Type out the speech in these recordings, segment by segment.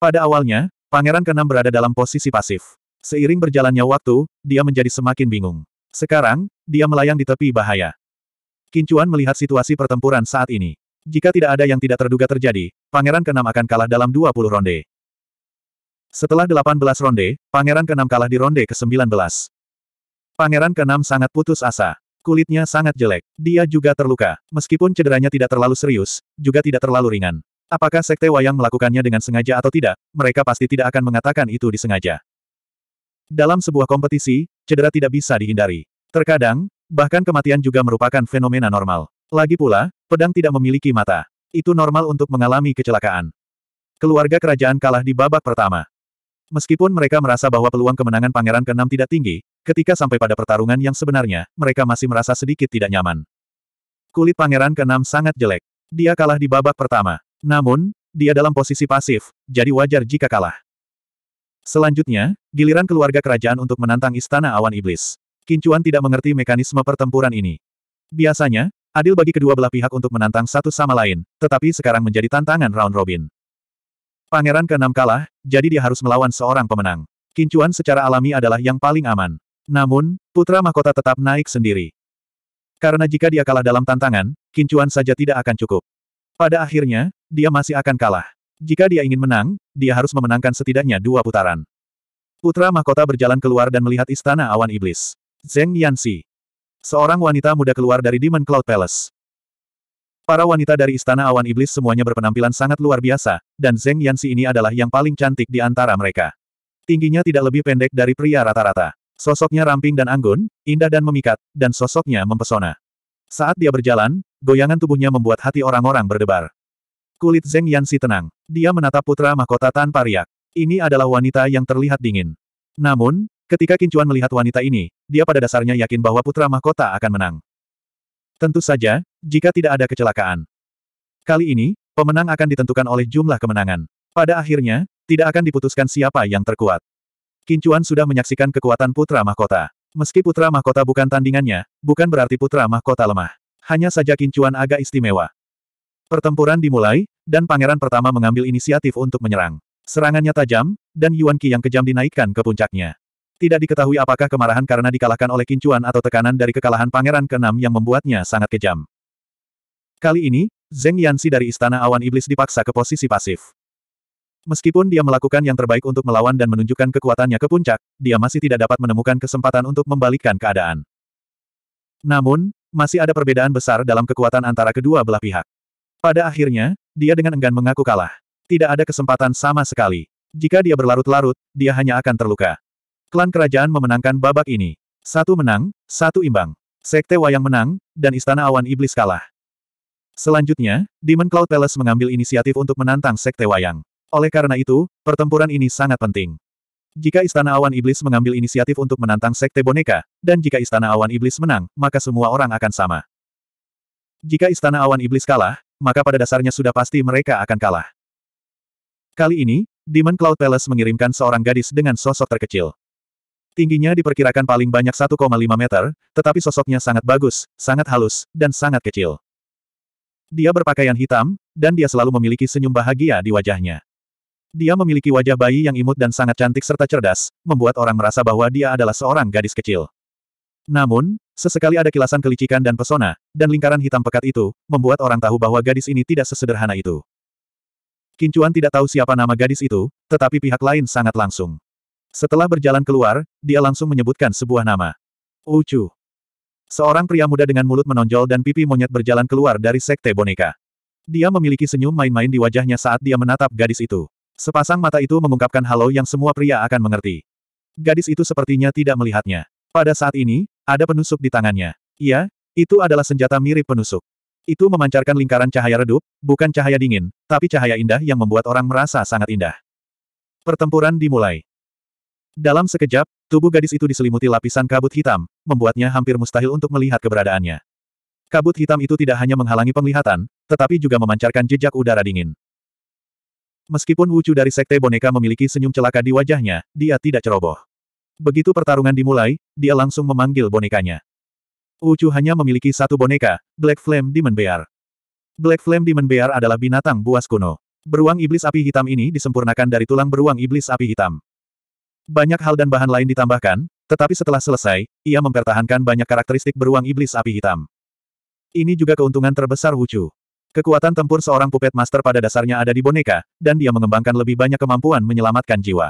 Pada awalnya, pangeran Kenam berada dalam posisi pasif. Seiring berjalannya waktu, dia menjadi semakin bingung. Sekarang, dia melayang di tepi bahaya. Kincuan melihat situasi pertempuran saat ini. Jika tidak ada yang tidak terduga terjadi, Pangeran Kenam akan kalah dalam 20 ronde. Setelah 18 ronde, Pangeran Kenam kalah di ronde ke-19. Pangeran Kenam sangat putus asa. Kulitnya sangat jelek. Dia juga terluka. Meskipun cederanya tidak terlalu serius, juga tidak terlalu ringan. Apakah Sekte Wayang melakukannya dengan sengaja atau tidak, mereka pasti tidak akan mengatakan itu disengaja. Dalam sebuah kompetisi, cedera tidak bisa dihindari. Terkadang, bahkan kematian juga merupakan fenomena normal. Lagi pula, pedang tidak memiliki mata. Itu normal untuk mengalami kecelakaan. Keluarga kerajaan kalah di babak pertama. Meskipun mereka merasa bahwa peluang kemenangan Pangeran ke tidak tinggi, ketika sampai pada pertarungan yang sebenarnya, mereka masih merasa sedikit tidak nyaman. Kulit Pangeran ke sangat jelek. Dia kalah di babak pertama. Namun, dia dalam posisi pasif, jadi wajar jika kalah. Selanjutnya, giliran keluarga kerajaan untuk menantang Istana Awan Iblis. Kincuan tidak mengerti mekanisme pertempuran ini. Biasanya, adil bagi kedua belah pihak untuk menantang satu sama lain, tetapi sekarang menjadi tantangan round robin. Pangeran keenam kalah, jadi dia harus melawan seorang pemenang. Kincuan secara alami adalah yang paling aman. Namun, putra mahkota tetap naik sendiri. Karena jika dia kalah dalam tantangan, Kincuan saja tidak akan cukup. Pada akhirnya, dia masih akan kalah. Jika dia ingin menang, dia harus memenangkan setidaknya dua putaran. Putra mahkota berjalan keluar dan melihat istana awan iblis. Zeng Yanxi. Seorang wanita muda keluar dari Demon Cloud Palace. Para wanita dari istana awan iblis semuanya berpenampilan sangat luar biasa, dan Zeng Yanxi ini adalah yang paling cantik di antara mereka. Tingginya tidak lebih pendek dari pria rata-rata. Sosoknya ramping dan anggun, indah dan memikat, dan sosoknya mempesona. Saat dia berjalan, goyangan tubuhnya membuat hati orang-orang berdebar. Kulit Zeng Yansi tenang. Dia menatap putra mahkota tanpa riak. Ini adalah wanita yang terlihat dingin. Namun, ketika Kincuan melihat wanita ini, dia pada dasarnya yakin bahwa putra mahkota akan menang. Tentu saja, jika tidak ada kecelakaan. Kali ini, pemenang akan ditentukan oleh jumlah kemenangan. Pada akhirnya, tidak akan diputuskan siapa yang terkuat. Kincuan sudah menyaksikan kekuatan putra mahkota. Meski putra mahkota bukan tandingannya, bukan berarti putra mahkota lemah. Hanya saja Kincuan agak istimewa. Pertempuran dimulai, dan pangeran pertama mengambil inisiatif untuk menyerang. Serangannya tajam, dan Yuan Qi yang kejam dinaikkan ke puncaknya. Tidak diketahui apakah kemarahan karena dikalahkan oleh kincuan atau tekanan dari kekalahan pangeran keenam yang membuatnya sangat kejam. Kali ini, Zeng Yansi dari Istana Awan Iblis dipaksa ke posisi pasif. Meskipun dia melakukan yang terbaik untuk melawan dan menunjukkan kekuatannya ke puncak, dia masih tidak dapat menemukan kesempatan untuk membalikkan keadaan. Namun, masih ada perbedaan besar dalam kekuatan antara kedua belah pihak. Pada akhirnya, dia dengan enggan mengaku kalah. Tidak ada kesempatan sama sekali. Jika dia berlarut-larut, dia hanya akan terluka. Klan kerajaan memenangkan babak ini. Satu menang, satu imbang. Sekte Wayang menang, dan Istana Awan Iblis kalah. Selanjutnya, Demon Cloud Palace mengambil inisiatif untuk menantang Sekte Wayang. Oleh karena itu, pertempuran ini sangat penting. Jika Istana Awan Iblis mengambil inisiatif untuk menantang Sekte Boneka, dan jika Istana Awan Iblis menang, maka semua orang akan sama. Jika Istana Awan Iblis kalah, maka pada dasarnya sudah pasti mereka akan kalah. Kali ini, Demon Cloud Palace mengirimkan seorang gadis dengan sosok terkecil. Tingginya diperkirakan paling banyak 1,5 meter, tetapi sosoknya sangat bagus, sangat halus, dan sangat kecil. Dia berpakaian hitam, dan dia selalu memiliki senyum bahagia di wajahnya. Dia memiliki wajah bayi yang imut dan sangat cantik serta cerdas, membuat orang merasa bahwa dia adalah seorang gadis kecil. Namun, sesekali ada kilasan kelicikan dan pesona, dan lingkaran hitam pekat itu, membuat orang tahu bahwa gadis ini tidak sesederhana itu. Kincuan tidak tahu siapa nama gadis itu, tetapi pihak lain sangat langsung. Setelah berjalan keluar, dia langsung menyebutkan sebuah nama. Ucu. Seorang pria muda dengan mulut menonjol dan pipi monyet berjalan keluar dari sekte boneka. Dia memiliki senyum main-main di wajahnya saat dia menatap gadis itu. Sepasang mata itu mengungkapkan halo yang semua pria akan mengerti. Gadis itu sepertinya tidak melihatnya. Pada saat ini, ada penusuk di tangannya. Iya, itu adalah senjata mirip penusuk. Itu memancarkan lingkaran cahaya redup, bukan cahaya dingin, tapi cahaya indah yang membuat orang merasa sangat indah. Pertempuran dimulai. Dalam sekejap, tubuh gadis itu diselimuti lapisan kabut hitam, membuatnya hampir mustahil untuk melihat keberadaannya. Kabut hitam itu tidak hanya menghalangi penglihatan, tetapi juga memancarkan jejak udara dingin. Meskipun Wucu dari Sekte Boneka memiliki senyum celaka di wajahnya, dia tidak ceroboh. Begitu pertarungan dimulai, dia langsung memanggil bonekanya. Ucu hanya memiliki satu boneka, Black Flame Demon Bear. Black Flame Demon Bear adalah binatang buas kuno. Beruang iblis api hitam ini disempurnakan dari tulang beruang iblis api hitam. Banyak hal dan bahan lain ditambahkan, tetapi setelah selesai, ia mempertahankan banyak karakteristik beruang iblis api hitam. Ini juga keuntungan terbesar Wuchu. Kekuatan tempur seorang puppet master pada dasarnya ada di boneka, dan dia mengembangkan lebih banyak kemampuan menyelamatkan jiwa.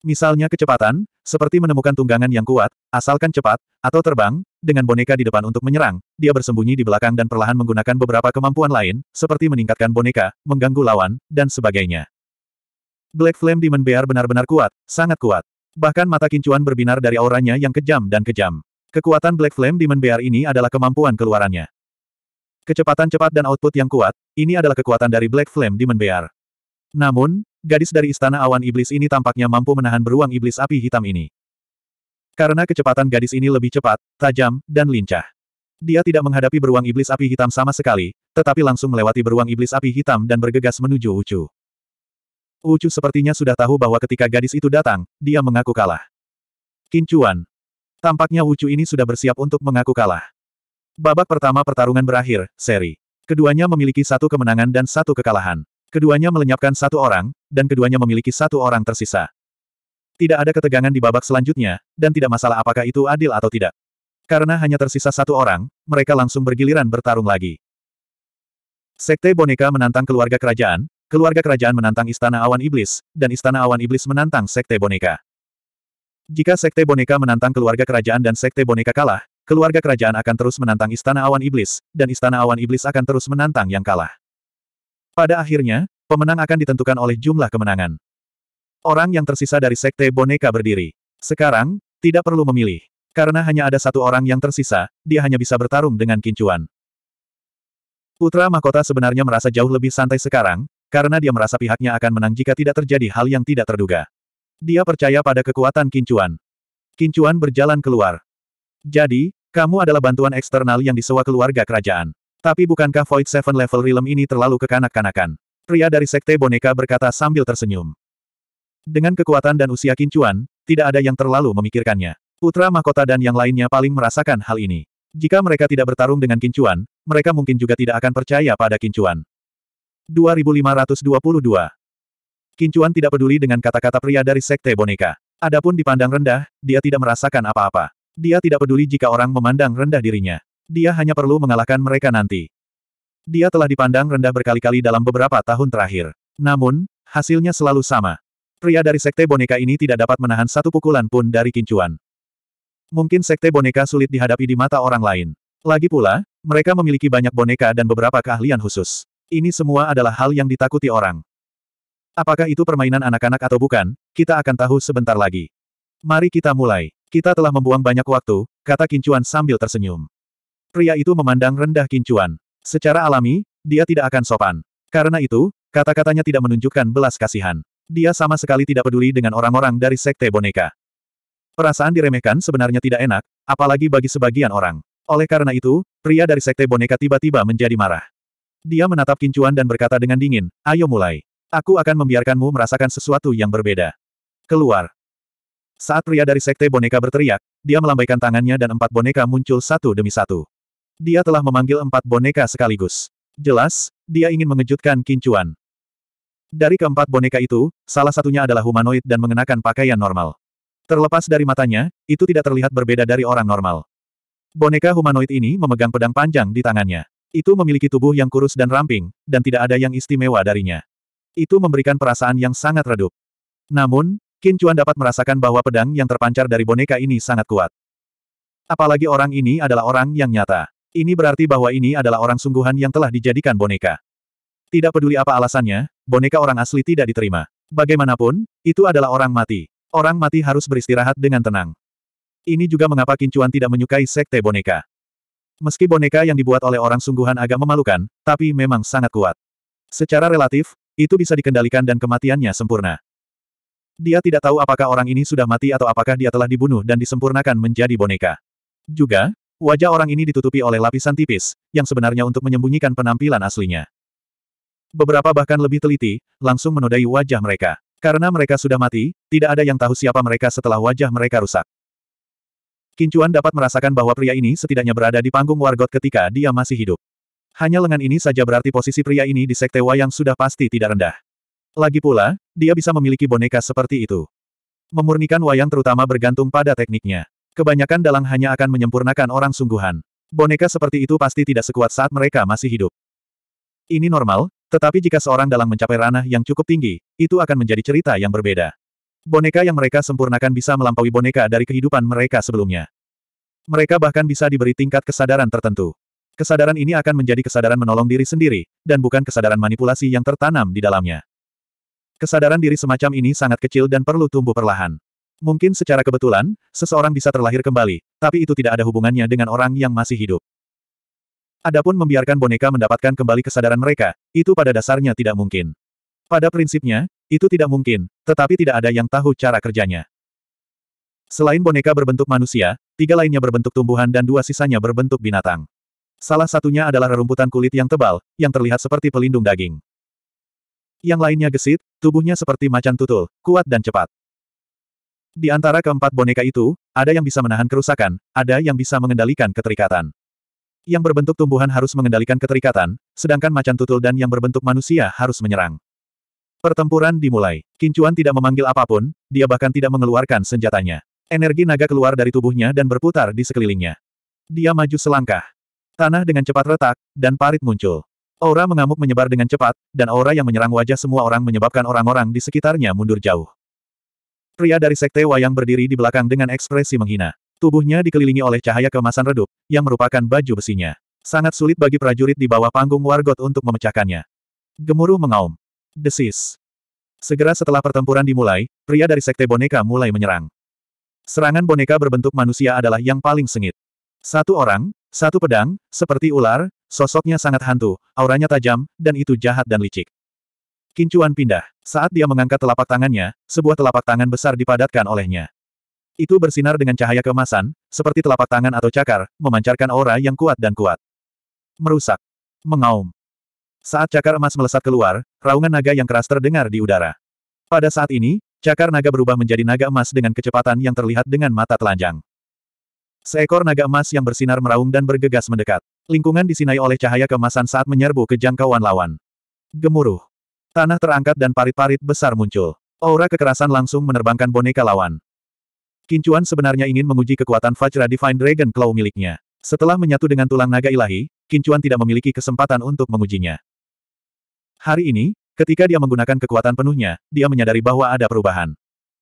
Misalnya kecepatan, seperti menemukan tunggangan yang kuat, asalkan cepat, atau terbang, dengan boneka di depan untuk menyerang, dia bersembunyi di belakang dan perlahan menggunakan beberapa kemampuan lain, seperti meningkatkan boneka, mengganggu lawan, dan sebagainya. Black Flame Demon Bear benar-benar kuat, sangat kuat. Bahkan mata kincuan berbinar dari auranya yang kejam dan kejam. Kekuatan Black Flame Demon Bear ini adalah kemampuan keluarannya. Kecepatan cepat dan output yang kuat, ini adalah kekuatan dari Black Flame Demon Bear. Namun, Gadis dari Istana Awan Iblis ini tampaknya mampu menahan beruang iblis api hitam ini. Karena kecepatan gadis ini lebih cepat, tajam, dan lincah. Dia tidak menghadapi beruang iblis api hitam sama sekali, tetapi langsung melewati beruang iblis api hitam dan bergegas menuju Ucu. Ucu sepertinya sudah tahu bahwa ketika gadis itu datang, dia mengaku kalah. Kincuan. Tampaknya Ucu ini sudah bersiap untuk mengaku kalah. Babak pertama pertarungan berakhir, seri. Keduanya memiliki satu kemenangan dan satu kekalahan. Keduanya melenyapkan satu orang, dan keduanya memiliki satu orang tersisa. Tidak ada ketegangan di babak selanjutnya, dan tidak masalah apakah itu adil atau tidak. Karena hanya tersisa satu orang, mereka langsung bergiliran bertarung lagi. Sekte Boneka menantang keluarga kerajaan, keluarga kerajaan menantang Istana Awan Iblis, dan Istana Awan Iblis menantang Sekte Boneka. Jika Sekte Boneka menantang keluarga kerajaan dan Sekte Boneka kalah, keluarga kerajaan akan terus menantang Istana Awan Iblis, dan Istana Awan Iblis akan terus menantang yang kalah. Pada akhirnya, pemenang akan ditentukan oleh jumlah kemenangan. Orang yang tersisa dari Sekte Boneka berdiri. Sekarang, tidak perlu memilih. Karena hanya ada satu orang yang tersisa, dia hanya bisa bertarung dengan kincuan. Putra Mahkota sebenarnya merasa jauh lebih santai sekarang, karena dia merasa pihaknya akan menang jika tidak terjadi hal yang tidak terduga. Dia percaya pada kekuatan kincuan. Kincuan berjalan keluar. Jadi, kamu adalah bantuan eksternal yang disewa keluarga kerajaan. Tapi bukankah Void Seven level realm ini terlalu kekanak-kanakan? Pria dari Sekte Boneka berkata sambil tersenyum. Dengan kekuatan dan usia kincuan, tidak ada yang terlalu memikirkannya. Putra Mahkota dan yang lainnya paling merasakan hal ini. Jika mereka tidak bertarung dengan kincuan, mereka mungkin juga tidak akan percaya pada kincuan. 2522 Kincuan tidak peduli dengan kata-kata pria dari Sekte Boneka. Adapun dipandang rendah, dia tidak merasakan apa-apa. Dia tidak peduli jika orang memandang rendah dirinya. Dia hanya perlu mengalahkan mereka nanti. Dia telah dipandang rendah berkali-kali dalam beberapa tahun terakhir. Namun, hasilnya selalu sama. Pria dari sekte boneka ini tidak dapat menahan satu pukulan pun dari kincuan. Mungkin sekte boneka sulit dihadapi di mata orang lain. Lagi pula, mereka memiliki banyak boneka dan beberapa keahlian khusus. Ini semua adalah hal yang ditakuti orang. Apakah itu permainan anak-anak atau bukan, kita akan tahu sebentar lagi. Mari kita mulai. Kita telah membuang banyak waktu, kata Kincuan sambil tersenyum. Pria itu memandang rendah Kincuan. Secara alami, dia tidak akan sopan. Karena itu, kata-katanya tidak menunjukkan belas kasihan. Dia sama sekali tidak peduli dengan orang-orang dari sekte boneka. Perasaan diremehkan sebenarnya tidak enak, apalagi bagi sebagian orang. Oleh karena itu, pria dari sekte boneka tiba-tiba menjadi marah. Dia menatap Kincuan dan berkata dengan dingin, ayo mulai. Aku akan membiarkanmu merasakan sesuatu yang berbeda. Keluar. Saat pria dari sekte boneka berteriak, dia melambaikan tangannya dan empat boneka muncul satu demi satu. Dia telah memanggil empat boneka sekaligus. Jelas, dia ingin mengejutkan Kincuan. Dari keempat boneka itu, salah satunya adalah humanoid dan mengenakan pakaian normal. Terlepas dari matanya, itu tidak terlihat berbeda dari orang normal. Boneka humanoid ini memegang pedang panjang di tangannya. Itu memiliki tubuh yang kurus dan ramping, dan tidak ada yang istimewa darinya. Itu memberikan perasaan yang sangat redup. Namun, Qin Chuan dapat merasakan bahwa pedang yang terpancar dari boneka ini sangat kuat. Apalagi orang ini adalah orang yang nyata. Ini berarti bahwa ini adalah orang sungguhan yang telah dijadikan boneka. Tidak peduli apa alasannya, boneka orang asli tidak diterima. Bagaimanapun, itu adalah orang mati. Orang mati harus beristirahat dengan tenang. Ini juga mengapa Kincuan tidak menyukai sekte boneka. Meski boneka yang dibuat oleh orang sungguhan agak memalukan, tapi memang sangat kuat. Secara relatif, itu bisa dikendalikan dan kematiannya sempurna. Dia tidak tahu apakah orang ini sudah mati atau apakah dia telah dibunuh dan disempurnakan menjadi boneka. Juga, Wajah orang ini ditutupi oleh lapisan tipis, yang sebenarnya untuk menyembunyikan penampilan aslinya. Beberapa bahkan lebih teliti, langsung menodai wajah mereka. Karena mereka sudah mati, tidak ada yang tahu siapa mereka setelah wajah mereka rusak. Kincuan dapat merasakan bahwa pria ini setidaknya berada di panggung wargot ketika dia masih hidup. Hanya lengan ini saja berarti posisi pria ini di sekte wayang sudah pasti tidak rendah. Lagi pula, dia bisa memiliki boneka seperti itu. Memurnikan wayang terutama bergantung pada tekniknya. Kebanyakan dalang hanya akan menyempurnakan orang sungguhan. Boneka seperti itu pasti tidak sekuat saat mereka masih hidup. Ini normal, tetapi jika seorang dalang mencapai ranah yang cukup tinggi, itu akan menjadi cerita yang berbeda. Boneka yang mereka sempurnakan bisa melampaui boneka dari kehidupan mereka sebelumnya. Mereka bahkan bisa diberi tingkat kesadaran tertentu. Kesadaran ini akan menjadi kesadaran menolong diri sendiri, dan bukan kesadaran manipulasi yang tertanam di dalamnya. Kesadaran diri semacam ini sangat kecil dan perlu tumbuh perlahan. Mungkin secara kebetulan, seseorang bisa terlahir kembali, tapi itu tidak ada hubungannya dengan orang yang masih hidup. Adapun membiarkan boneka mendapatkan kembali kesadaran mereka, itu pada dasarnya tidak mungkin. Pada prinsipnya, itu tidak mungkin, tetapi tidak ada yang tahu cara kerjanya. Selain boneka berbentuk manusia, tiga lainnya berbentuk tumbuhan dan dua sisanya berbentuk binatang. Salah satunya adalah rerumputan kulit yang tebal, yang terlihat seperti pelindung daging. Yang lainnya gesit, tubuhnya seperti macan tutul, kuat dan cepat. Di antara keempat boneka itu, ada yang bisa menahan kerusakan, ada yang bisa mengendalikan keterikatan. Yang berbentuk tumbuhan harus mengendalikan keterikatan, sedangkan macan tutul dan yang berbentuk manusia harus menyerang. Pertempuran dimulai. Kincuan tidak memanggil apapun, dia bahkan tidak mengeluarkan senjatanya. Energi naga keluar dari tubuhnya dan berputar di sekelilingnya. Dia maju selangkah. Tanah dengan cepat retak, dan parit muncul. Aura mengamuk menyebar dengan cepat, dan aura yang menyerang wajah semua orang menyebabkan orang-orang di sekitarnya mundur jauh. Pria dari Sekte Wayang berdiri di belakang dengan ekspresi menghina. Tubuhnya dikelilingi oleh cahaya kemasan redup, yang merupakan baju besinya. Sangat sulit bagi prajurit di bawah panggung Wargot untuk memecahkannya. Gemuruh mengaum. Desis. Segera setelah pertempuran dimulai, pria dari Sekte Boneka mulai menyerang. Serangan boneka berbentuk manusia adalah yang paling sengit. Satu orang, satu pedang, seperti ular, sosoknya sangat hantu, auranya tajam, dan itu jahat dan licik. Kincuan pindah. Saat dia mengangkat telapak tangannya, sebuah telapak tangan besar dipadatkan olehnya. Itu bersinar dengan cahaya kemasan, seperti telapak tangan atau cakar, memancarkan aura yang kuat dan kuat. Merusak. Mengaum. Saat cakar emas melesat keluar, raungan naga yang keras terdengar di udara. Pada saat ini, cakar naga berubah menjadi naga emas dengan kecepatan yang terlihat dengan mata telanjang. Seekor naga emas yang bersinar meraung dan bergegas mendekat. Lingkungan disinai oleh cahaya kemasan saat menyerbu ke jangkauan lawan. Gemuruh. Tanah terangkat dan parit-parit besar muncul. Aura kekerasan langsung menerbangkan boneka lawan. Kincuan sebenarnya ingin menguji kekuatan Fajra Divine Dragon Claw miliknya. Setelah menyatu dengan tulang naga ilahi, Kincuan tidak memiliki kesempatan untuk mengujinya. Hari ini, ketika dia menggunakan kekuatan penuhnya, dia menyadari bahwa ada perubahan.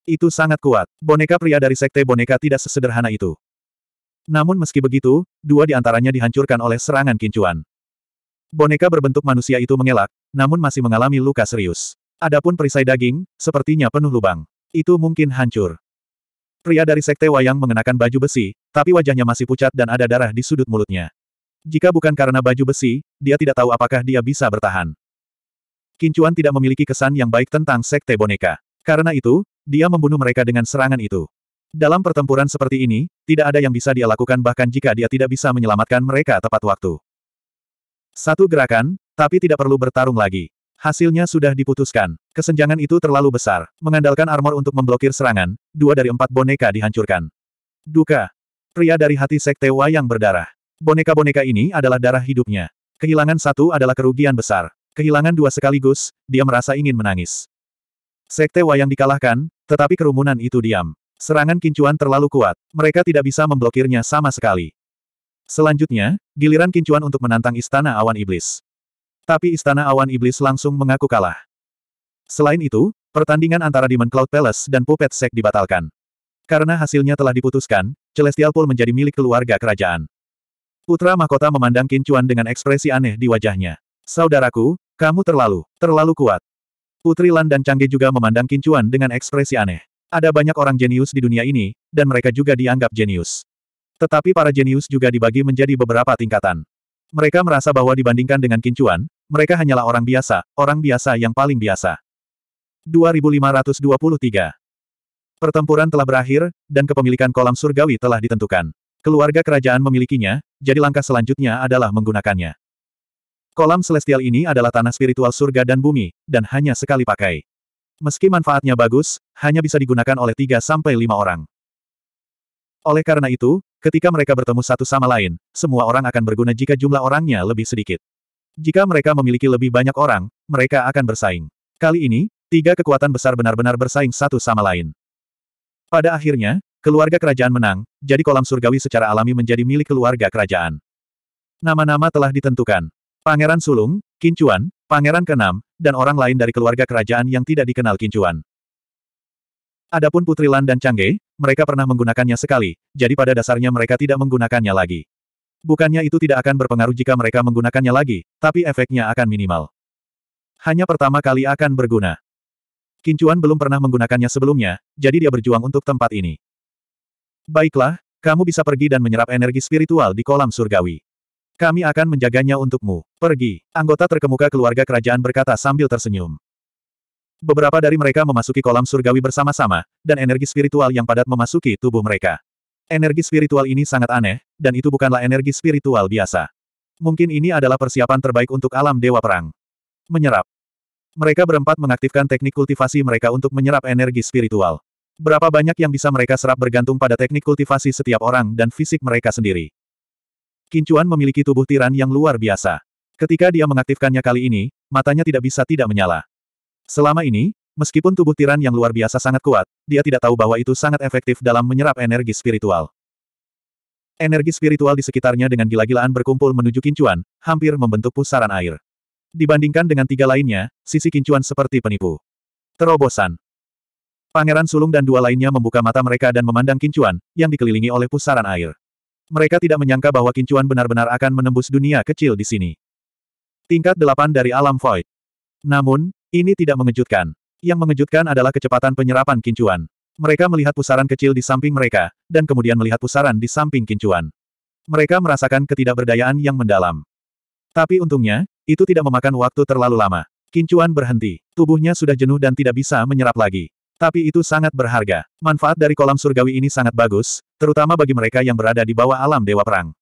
Itu sangat kuat. Boneka pria dari sekte boneka tidak sesederhana itu. Namun meski begitu, dua di antaranya dihancurkan oleh serangan Kincuan. Boneka berbentuk manusia itu mengelak, namun masih mengalami luka serius. Adapun perisai daging, sepertinya penuh lubang. Itu mungkin hancur. Pria dari Sekte Wayang mengenakan baju besi, tapi wajahnya masih pucat dan ada darah di sudut mulutnya. Jika bukan karena baju besi, dia tidak tahu apakah dia bisa bertahan. Kincuan tidak memiliki kesan yang baik tentang Sekte Boneka. Karena itu, dia membunuh mereka dengan serangan itu. Dalam pertempuran seperti ini, tidak ada yang bisa dia lakukan bahkan jika dia tidak bisa menyelamatkan mereka tepat waktu. Satu gerakan, tapi tidak perlu bertarung lagi. Hasilnya sudah diputuskan. Kesenjangan itu terlalu besar. Mengandalkan armor untuk memblokir serangan, dua dari empat boneka dihancurkan. Duka. Pria dari hati sekte wayang berdarah. Boneka-boneka ini adalah darah hidupnya. Kehilangan satu adalah kerugian besar. Kehilangan dua sekaligus, dia merasa ingin menangis. Sekte wayang dikalahkan, tetapi kerumunan itu diam. Serangan kincuan terlalu kuat. Mereka tidak bisa memblokirnya sama sekali. Selanjutnya, giliran Kincuan untuk menantang Istana Awan Iblis. Tapi Istana Awan Iblis langsung mengaku kalah. Selain itu, pertandingan antara Demon Cloud Palace dan Puppet Sek dibatalkan. Karena hasilnya telah diputuskan, Celestial Pool menjadi milik keluarga kerajaan. Putra Mahkota memandang Kincuan dengan ekspresi aneh di wajahnya. Saudaraku, kamu terlalu, terlalu kuat. Putri Lan dan Cangge juga memandang Kincuan dengan ekspresi aneh. Ada banyak orang jenius di dunia ini, dan mereka juga dianggap jenius. Tetapi para jenius juga dibagi menjadi beberapa tingkatan. Mereka merasa bahwa dibandingkan dengan kincuan, mereka hanyalah orang biasa, orang biasa yang paling biasa. 2523 Pertempuran telah berakhir, dan kepemilikan kolam surgawi telah ditentukan. Keluarga kerajaan memilikinya, jadi langkah selanjutnya adalah menggunakannya. Kolam celestial ini adalah tanah spiritual surga dan bumi, dan hanya sekali pakai. Meski manfaatnya bagus, hanya bisa digunakan oleh 3-5 orang. Oleh karena itu, Ketika mereka bertemu satu sama lain, semua orang akan berguna jika jumlah orangnya lebih sedikit. Jika mereka memiliki lebih banyak orang, mereka akan bersaing. Kali ini, tiga kekuatan besar benar-benar bersaing satu sama lain. Pada akhirnya, keluarga kerajaan menang, jadi kolam surgawi secara alami menjadi milik keluarga kerajaan. Nama-nama telah ditentukan. Pangeran Sulung, Kincuan, Pangeran Kenam, dan orang lain dari keluarga kerajaan yang tidak dikenal Kincuan. Adapun Putri Lan dan Changge, mereka pernah menggunakannya sekali, jadi pada dasarnya mereka tidak menggunakannya lagi. Bukannya itu tidak akan berpengaruh jika mereka menggunakannya lagi, tapi efeknya akan minimal. Hanya pertama kali akan berguna. Kincuan belum pernah menggunakannya sebelumnya, jadi dia berjuang untuk tempat ini. Baiklah, kamu bisa pergi dan menyerap energi spiritual di kolam surgawi. Kami akan menjaganya untukmu. Pergi, anggota terkemuka keluarga kerajaan berkata sambil tersenyum. Beberapa dari mereka memasuki kolam surgawi bersama-sama, dan energi spiritual yang padat memasuki tubuh mereka. Energi spiritual ini sangat aneh, dan itu bukanlah energi spiritual biasa. Mungkin ini adalah persiapan terbaik untuk alam dewa perang. Menyerap. Mereka berempat mengaktifkan teknik kultivasi mereka untuk menyerap energi spiritual. Berapa banyak yang bisa mereka serap bergantung pada teknik kultivasi setiap orang dan fisik mereka sendiri. Kincuan memiliki tubuh tiran yang luar biasa. Ketika dia mengaktifkannya kali ini, matanya tidak bisa tidak menyala. Selama ini, meskipun tubuh tiran yang luar biasa sangat kuat, dia tidak tahu bahwa itu sangat efektif dalam menyerap energi spiritual. Energi spiritual di sekitarnya dengan gila-gilaan berkumpul menuju kincuan, hampir membentuk pusaran air. Dibandingkan dengan tiga lainnya, sisi kincuan seperti penipu. Terobosan. Pangeran Sulung dan dua lainnya membuka mata mereka dan memandang kincuan, yang dikelilingi oleh pusaran air. Mereka tidak menyangka bahwa kincuan benar-benar akan menembus dunia kecil di sini. Tingkat delapan dari alam void. Namun, ini tidak mengejutkan. Yang mengejutkan adalah kecepatan penyerapan kincuan. Mereka melihat pusaran kecil di samping mereka, dan kemudian melihat pusaran di samping kincuan. Mereka merasakan ketidakberdayaan yang mendalam. Tapi untungnya, itu tidak memakan waktu terlalu lama. Kincuan berhenti. Tubuhnya sudah jenuh dan tidak bisa menyerap lagi. Tapi itu sangat berharga. Manfaat dari kolam surgawi ini sangat bagus, terutama bagi mereka yang berada di bawah alam Dewa Perang.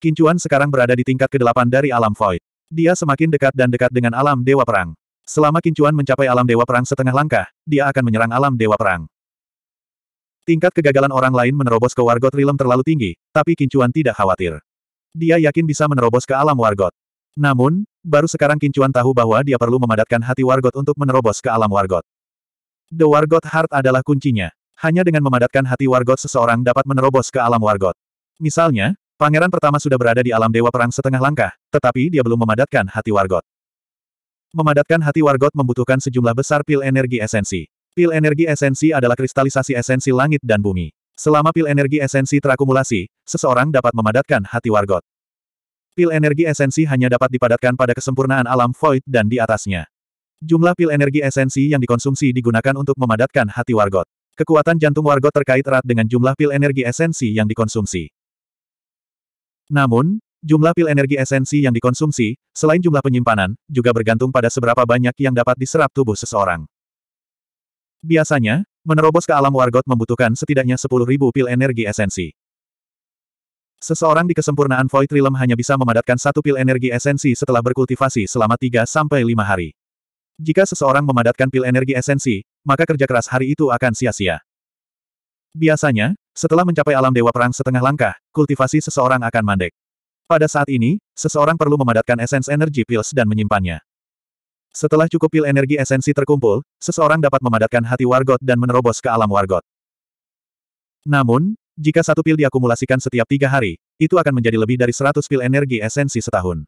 Kincuan sekarang berada di tingkat ke-8 dari alam Void. Dia semakin dekat dan dekat dengan alam Dewa Perang. Selama Kincuan mencapai alam Dewa Perang setengah langkah, dia akan menyerang alam Dewa Perang. Tingkat kegagalan orang lain menerobos ke Wargot Rilem terlalu tinggi, tapi Kincuan tidak khawatir. Dia yakin bisa menerobos ke alam Wargot. Namun, baru sekarang Kincuan tahu bahwa dia perlu memadatkan hati Wargot untuk menerobos ke alam Wargot. The Wargot Heart adalah kuncinya. Hanya dengan memadatkan hati Wargot seseorang dapat menerobos ke alam Wargot. Misalnya, pangeran pertama sudah berada di alam Dewa Perang setengah langkah, tetapi dia belum memadatkan hati Wargot. Memadatkan hati Wargot membutuhkan sejumlah besar pil energi esensi. Pil energi esensi adalah kristalisasi esensi langit dan bumi. Selama pil energi esensi terakumulasi, seseorang dapat memadatkan hati Wargot. Pil energi esensi hanya dapat dipadatkan pada kesempurnaan alam void dan di atasnya. Jumlah pil energi esensi yang dikonsumsi digunakan untuk memadatkan hati Wargot. Kekuatan jantung Wargot terkait erat dengan jumlah pil energi esensi yang dikonsumsi. Namun, Jumlah pil energi esensi yang dikonsumsi, selain jumlah penyimpanan, juga bergantung pada seberapa banyak yang dapat diserap tubuh seseorang. Biasanya, menerobos ke alam wargot membutuhkan setidaknya 10.000 pil energi esensi. Seseorang di kesempurnaan Void Realm hanya bisa memadatkan satu pil energi esensi setelah berkultivasi selama 3-5 hari. Jika seseorang memadatkan pil energi esensi, maka kerja keras hari itu akan sia-sia. Biasanya, setelah mencapai alam dewa perang setengah langkah, kultivasi seseorang akan mandek. Pada saat ini, seseorang perlu memadatkan esens energi pills dan menyimpannya. Setelah cukup pil energi esensi terkumpul, seseorang dapat memadatkan hati Wargot dan menerobos ke alam Wargot. Namun, jika satu pil diakumulasikan setiap tiga hari, itu akan menjadi lebih dari 100 pil energi esensi setahun.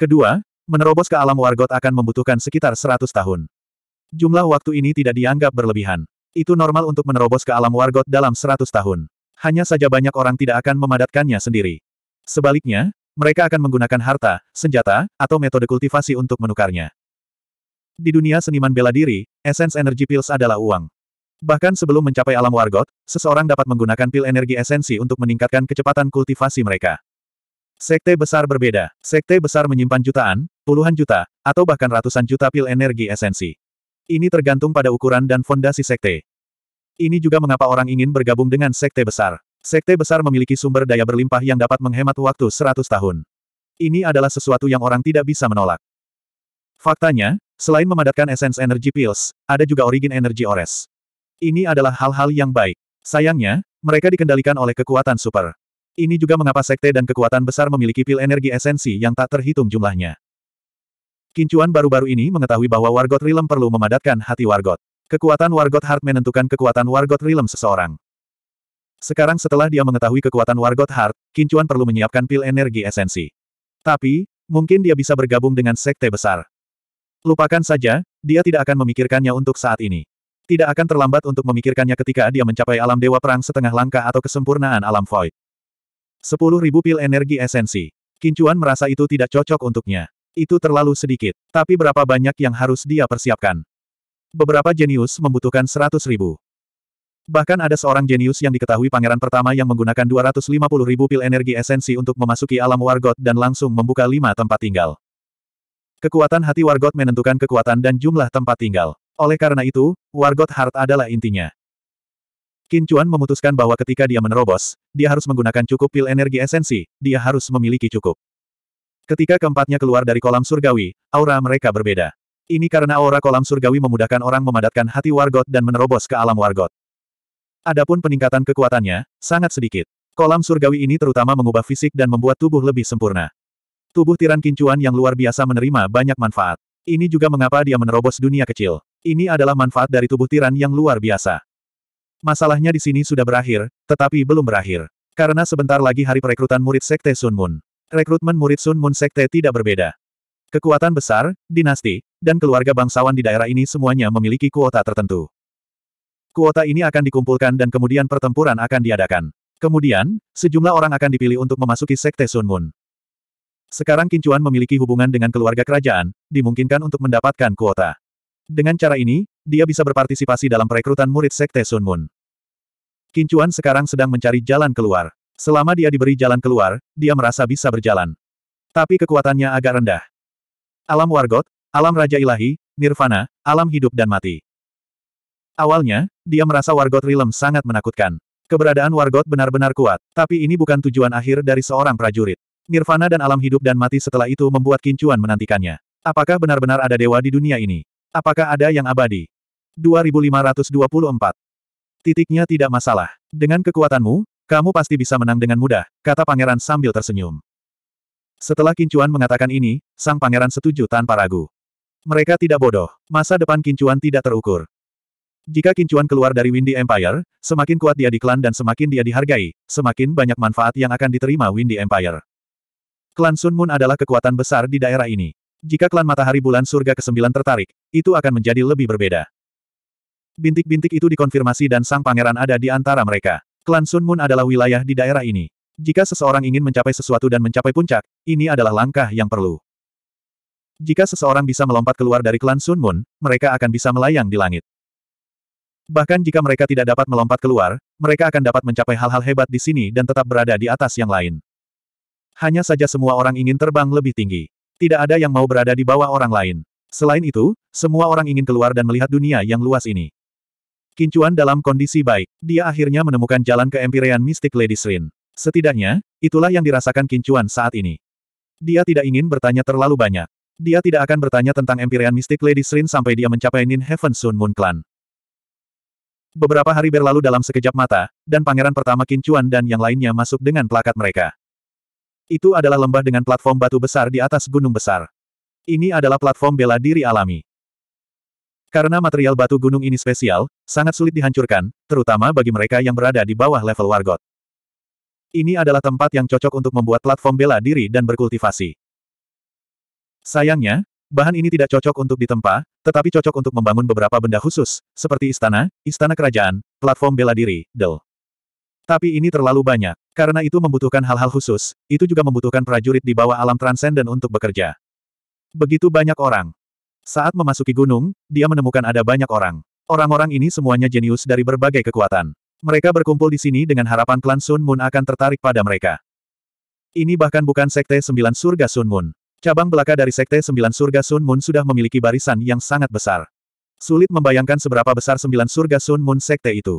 Kedua, menerobos ke alam Wargot akan membutuhkan sekitar 100 tahun. Jumlah waktu ini tidak dianggap berlebihan. Itu normal untuk menerobos ke alam Wargot dalam 100 tahun. Hanya saja banyak orang tidak akan memadatkannya sendiri. Sebaliknya, mereka akan menggunakan harta, senjata, atau metode kultivasi untuk menukarnya. Di dunia seniman bela diri, esens energi pills adalah uang. Bahkan sebelum mencapai alam wargot, seseorang dapat menggunakan pil energi esensi untuk meningkatkan kecepatan kultivasi mereka. Sekte besar berbeda. Sekte besar menyimpan jutaan, puluhan juta, atau bahkan ratusan juta pil energi esensi. Ini tergantung pada ukuran dan fondasi sekte. Ini juga mengapa orang ingin bergabung dengan sekte besar. Sekte besar memiliki sumber daya berlimpah yang dapat menghemat waktu 100 tahun. Ini adalah sesuatu yang orang tidak bisa menolak. Faktanya, selain memadatkan Essence Energy Pills, ada juga Origin Energy Ores. Ini adalah hal-hal yang baik. Sayangnya, mereka dikendalikan oleh kekuatan super. Ini juga mengapa sekte dan kekuatan besar memiliki pil energi esensi yang tak terhitung jumlahnya. Kincuan baru-baru ini mengetahui bahwa Wargot Realm perlu memadatkan hati Wargot. Kekuatan Wargot Heart menentukan kekuatan Wargot Realm seseorang. Sekarang setelah dia mengetahui kekuatan Wargot Heart, Kincuan perlu menyiapkan pil energi esensi. Tapi, mungkin dia bisa bergabung dengan sekte besar. Lupakan saja, dia tidak akan memikirkannya untuk saat ini. Tidak akan terlambat untuk memikirkannya ketika dia mencapai alam dewa perang setengah langkah atau kesempurnaan alam void. Sepuluh ribu pil energi esensi. Kincuan merasa itu tidak cocok untuknya. Itu terlalu sedikit. Tapi berapa banyak yang harus dia persiapkan? Beberapa jenius membutuhkan seratus ribu. Bahkan ada seorang jenius yang diketahui pangeran pertama yang menggunakan 250 ribu pil energi esensi untuk memasuki alam Wargot dan langsung membuka lima tempat tinggal. Kekuatan hati Wargot menentukan kekuatan dan jumlah tempat tinggal. Oleh karena itu, Wargot Heart adalah intinya. Qin Chuan memutuskan bahwa ketika dia menerobos, dia harus menggunakan cukup pil energi esensi, dia harus memiliki cukup. Ketika keempatnya keluar dari kolam surgawi, aura mereka berbeda. Ini karena aura kolam surgawi memudahkan orang memadatkan hati Wargot dan menerobos ke alam Wargot. Adapun peningkatan kekuatannya, sangat sedikit. Kolam surgawi ini terutama mengubah fisik dan membuat tubuh lebih sempurna. Tubuh tiran kincuan yang luar biasa menerima banyak manfaat. Ini juga mengapa dia menerobos dunia kecil. Ini adalah manfaat dari tubuh tiran yang luar biasa. Masalahnya di sini sudah berakhir, tetapi belum berakhir. Karena sebentar lagi hari perekrutan murid Sekte Sun Moon. Rekrutmen murid Sun Moon Sekte tidak berbeda. Kekuatan besar, dinasti, dan keluarga bangsawan di daerah ini semuanya memiliki kuota tertentu. Kuota ini akan dikumpulkan dan kemudian pertempuran akan diadakan. Kemudian, sejumlah orang akan dipilih untuk memasuki Sekte Sun Moon. Sekarang Kincuan memiliki hubungan dengan keluarga kerajaan, dimungkinkan untuk mendapatkan kuota. Dengan cara ini, dia bisa berpartisipasi dalam perekrutan murid Sekte Sun Moon. Kincuan sekarang sedang mencari jalan keluar. Selama dia diberi jalan keluar, dia merasa bisa berjalan. Tapi kekuatannya agak rendah. Alam Wargot, Alam Raja Ilahi, Nirvana, Alam Hidup dan Mati. Awalnya, dia merasa Wargot Rilem sangat menakutkan. Keberadaan Wargot benar-benar kuat, tapi ini bukan tujuan akhir dari seorang prajurit. Nirvana dan alam hidup dan mati setelah itu membuat Kincuan menantikannya. Apakah benar-benar ada dewa di dunia ini? Apakah ada yang abadi? 2524 Titiknya tidak masalah. Dengan kekuatanmu, kamu pasti bisa menang dengan mudah, kata pangeran sambil tersenyum. Setelah Kincuan mengatakan ini, sang pangeran setuju tanpa ragu. Mereka tidak bodoh. Masa depan Kincuan tidak terukur. Jika Kincuan keluar dari Windy Empire, semakin kuat dia di klan dan semakin dia dihargai, semakin banyak manfaat yang akan diterima Windy Empire. Klan Sun Moon adalah kekuatan besar di daerah ini. Jika klan matahari bulan surga ke-9 tertarik, itu akan menjadi lebih berbeda. Bintik-bintik itu dikonfirmasi dan sang pangeran ada di antara mereka. Klan Sun Moon adalah wilayah di daerah ini. Jika seseorang ingin mencapai sesuatu dan mencapai puncak, ini adalah langkah yang perlu. Jika seseorang bisa melompat keluar dari klan Sun Moon, mereka akan bisa melayang di langit. Bahkan jika mereka tidak dapat melompat keluar, mereka akan dapat mencapai hal-hal hebat di sini dan tetap berada di atas yang lain. Hanya saja semua orang ingin terbang lebih tinggi. Tidak ada yang mau berada di bawah orang lain. Selain itu, semua orang ingin keluar dan melihat dunia yang luas ini. Kincuan dalam kondisi baik, dia akhirnya menemukan jalan ke Empyrean Mystic Lady Srin. Setidaknya, itulah yang dirasakan Kincuan saat ini. Dia tidak ingin bertanya terlalu banyak. Dia tidak akan bertanya tentang Empyrean Mystic Lady Srin sampai dia mencapai Nin Heaven Sun Moon Clan. Beberapa hari berlalu dalam sekejap mata, dan pangeran pertama Kincuan dan yang lainnya masuk dengan plakat mereka. Itu adalah lembah dengan platform batu besar di atas gunung besar. Ini adalah platform bela diri alami. Karena material batu gunung ini spesial, sangat sulit dihancurkan, terutama bagi mereka yang berada di bawah level wargot. Ini adalah tempat yang cocok untuk membuat platform bela diri dan berkultivasi. Sayangnya, bahan ini tidak cocok untuk ditempa, tetapi cocok untuk membangun beberapa benda khusus, seperti istana, istana kerajaan, platform bela diri, del. Tapi ini terlalu banyak. Karena itu membutuhkan hal-hal khusus, itu juga membutuhkan prajurit di bawah alam transenden untuk bekerja. Begitu banyak orang. Saat memasuki gunung, dia menemukan ada banyak orang. Orang-orang ini semuanya jenius dari berbagai kekuatan. Mereka berkumpul di sini dengan harapan klan Sun Moon akan tertarik pada mereka. Ini bahkan bukan sekte sembilan surga Sun Moon. Cabang belaka dari Sekte Sembilan Surga Sun Moon sudah memiliki barisan yang sangat besar. Sulit membayangkan seberapa besar Sembilan Surga Sun Moon Sekte itu.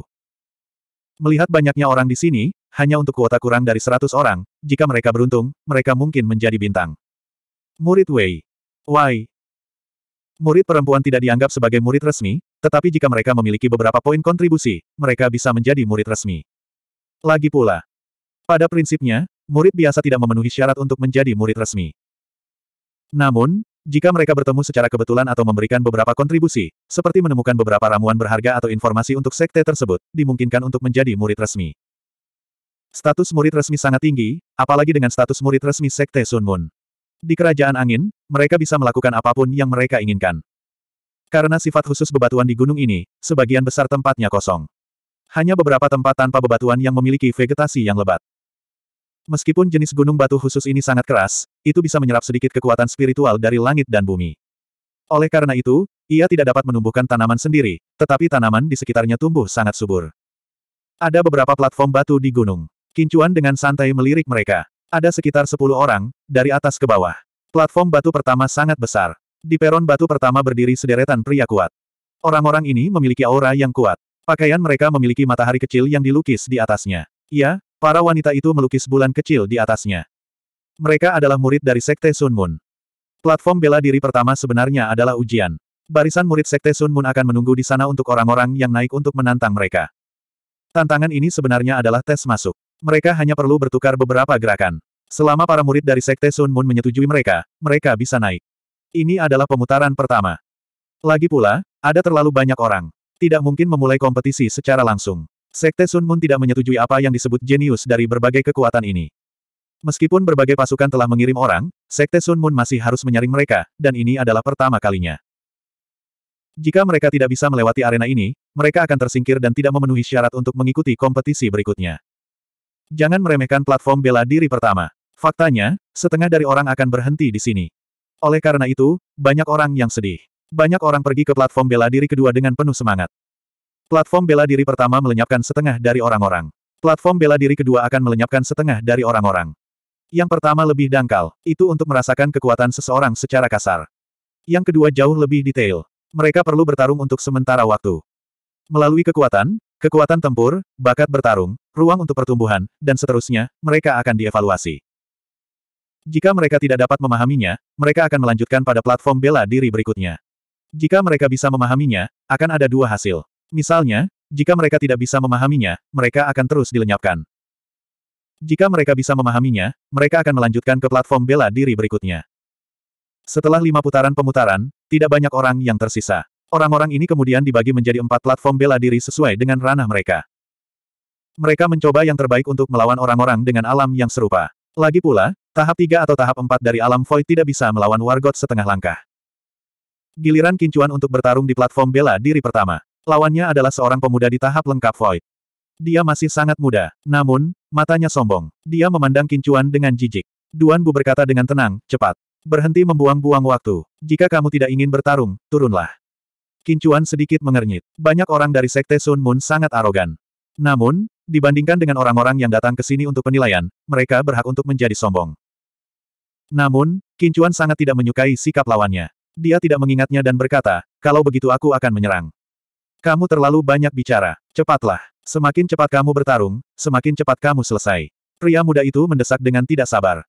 Melihat banyaknya orang di sini, hanya untuk kuota kurang dari seratus orang, jika mereka beruntung, mereka mungkin menjadi bintang. Murid Wei. Wai. Murid perempuan tidak dianggap sebagai murid resmi, tetapi jika mereka memiliki beberapa poin kontribusi, mereka bisa menjadi murid resmi. Lagi pula, pada prinsipnya, murid biasa tidak memenuhi syarat untuk menjadi murid resmi. Namun, jika mereka bertemu secara kebetulan atau memberikan beberapa kontribusi, seperti menemukan beberapa ramuan berharga atau informasi untuk sekte tersebut, dimungkinkan untuk menjadi murid resmi. Status murid resmi sangat tinggi, apalagi dengan status murid resmi sekte Sun Moon. Di Kerajaan Angin, mereka bisa melakukan apapun yang mereka inginkan. Karena sifat khusus bebatuan di gunung ini, sebagian besar tempatnya kosong. Hanya beberapa tempat tanpa bebatuan yang memiliki vegetasi yang lebat. Meskipun jenis gunung batu khusus ini sangat keras, itu bisa menyerap sedikit kekuatan spiritual dari langit dan bumi. Oleh karena itu, ia tidak dapat menumbuhkan tanaman sendiri, tetapi tanaman di sekitarnya tumbuh sangat subur. Ada beberapa platform batu di gunung. Kincuan dengan santai melirik mereka. Ada sekitar 10 orang, dari atas ke bawah. Platform batu pertama sangat besar. Di peron batu pertama berdiri sederetan pria kuat. Orang-orang ini memiliki aura yang kuat. Pakaian mereka memiliki matahari kecil yang dilukis di atasnya. Ya. Para wanita itu melukis bulan kecil di atasnya. Mereka adalah murid dari Sekte Sun Moon. Platform bela diri pertama sebenarnya adalah ujian. Barisan murid Sekte Sun Moon akan menunggu di sana untuk orang-orang yang naik untuk menantang mereka. Tantangan ini sebenarnya adalah tes masuk. Mereka hanya perlu bertukar beberapa gerakan. Selama para murid dari Sekte Sun Moon menyetujui mereka, mereka bisa naik. Ini adalah pemutaran pertama. Lagi pula, ada terlalu banyak orang. Tidak mungkin memulai kompetisi secara langsung. Sekte Sun Moon tidak menyetujui apa yang disebut jenius dari berbagai kekuatan ini. Meskipun berbagai pasukan telah mengirim orang, Sekte Sun Moon masih harus menyaring mereka, dan ini adalah pertama kalinya. Jika mereka tidak bisa melewati arena ini, mereka akan tersingkir dan tidak memenuhi syarat untuk mengikuti kompetisi berikutnya. Jangan meremehkan platform bela diri pertama. Faktanya, setengah dari orang akan berhenti di sini. Oleh karena itu, banyak orang yang sedih. Banyak orang pergi ke platform bela diri kedua dengan penuh semangat. Platform bela diri pertama melenyapkan setengah dari orang-orang. Platform bela diri kedua akan melenyapkan setengah dari orang-orang. Yang pertama lebih dangkal, itu untuk merasakan kekuatan seseorang secara kasar. Yang kedua jauh lebih detail. Mereka perlu bertarung untuk sementara waktu. Melalui kekuatan, kekuatan tempur, bakat bertarung, ruang untuk pertumbuhan, dan seterusnya, mereka akan dievaluasi. Jika mereka tidak dapat memahaminya, mereka akan melanjutkan pada platform bela diri berikutnya. Jika mereka bisa memahaminya, akan ada dua hasil. Misalnya, jika mereka tidak bisa memahaminya, mereka akan terus dilenyapkan. Jika mereka bisa memahaminya, mereka akan melanjutkan ke platform bela diri berikutnya. Setelah lima putaran pemutaran, tidak banyak orang yang tersisa. Orang-orang ini kemudian dibagi menjadi empat platform bela diri sesuai dengan ranah mereka. Mereka mencoba yang terbaik untuk melawan orang-orang dengan alam yang serupa. Lagi pula, tahap tiga atau tahap empat dari alam void tidak bisa melawan wargot setengah langkah. Giliran kincuan untuk bertarung di platform bela diri pertama. Lawannya adalah seorang pemuda di tahap lengkap Void. Dia masih sangat muda, namun, matanya sombong. Dia memandang Kincuan dengan jijik. Duan Bu berkata dengan tenang, cepat. Berhenti membuang-buang waktu. Jika kamu tidak ingin bertarung, turunlah. Kincuan sedikit mengernyit. Banyak orang dari Sekte Sun Moon sangat arogan. Namun, dibandingkan dengan orang-orang yang datang ke sini untuk penilaian, mereka berhak untuk menjadi sombong. Namun, Kincuan sangat tidak menyukai sikap lawannya. Dia tidak mengingatnya dan berkata, kalau begitu aku akan menyerang. Kamu terlalu banyak bicara. Cepatlah. Semakin cepat kamu bertarung, semakin cepat kamu selesai. Pria muda itu mendesak dengan tidak sabar.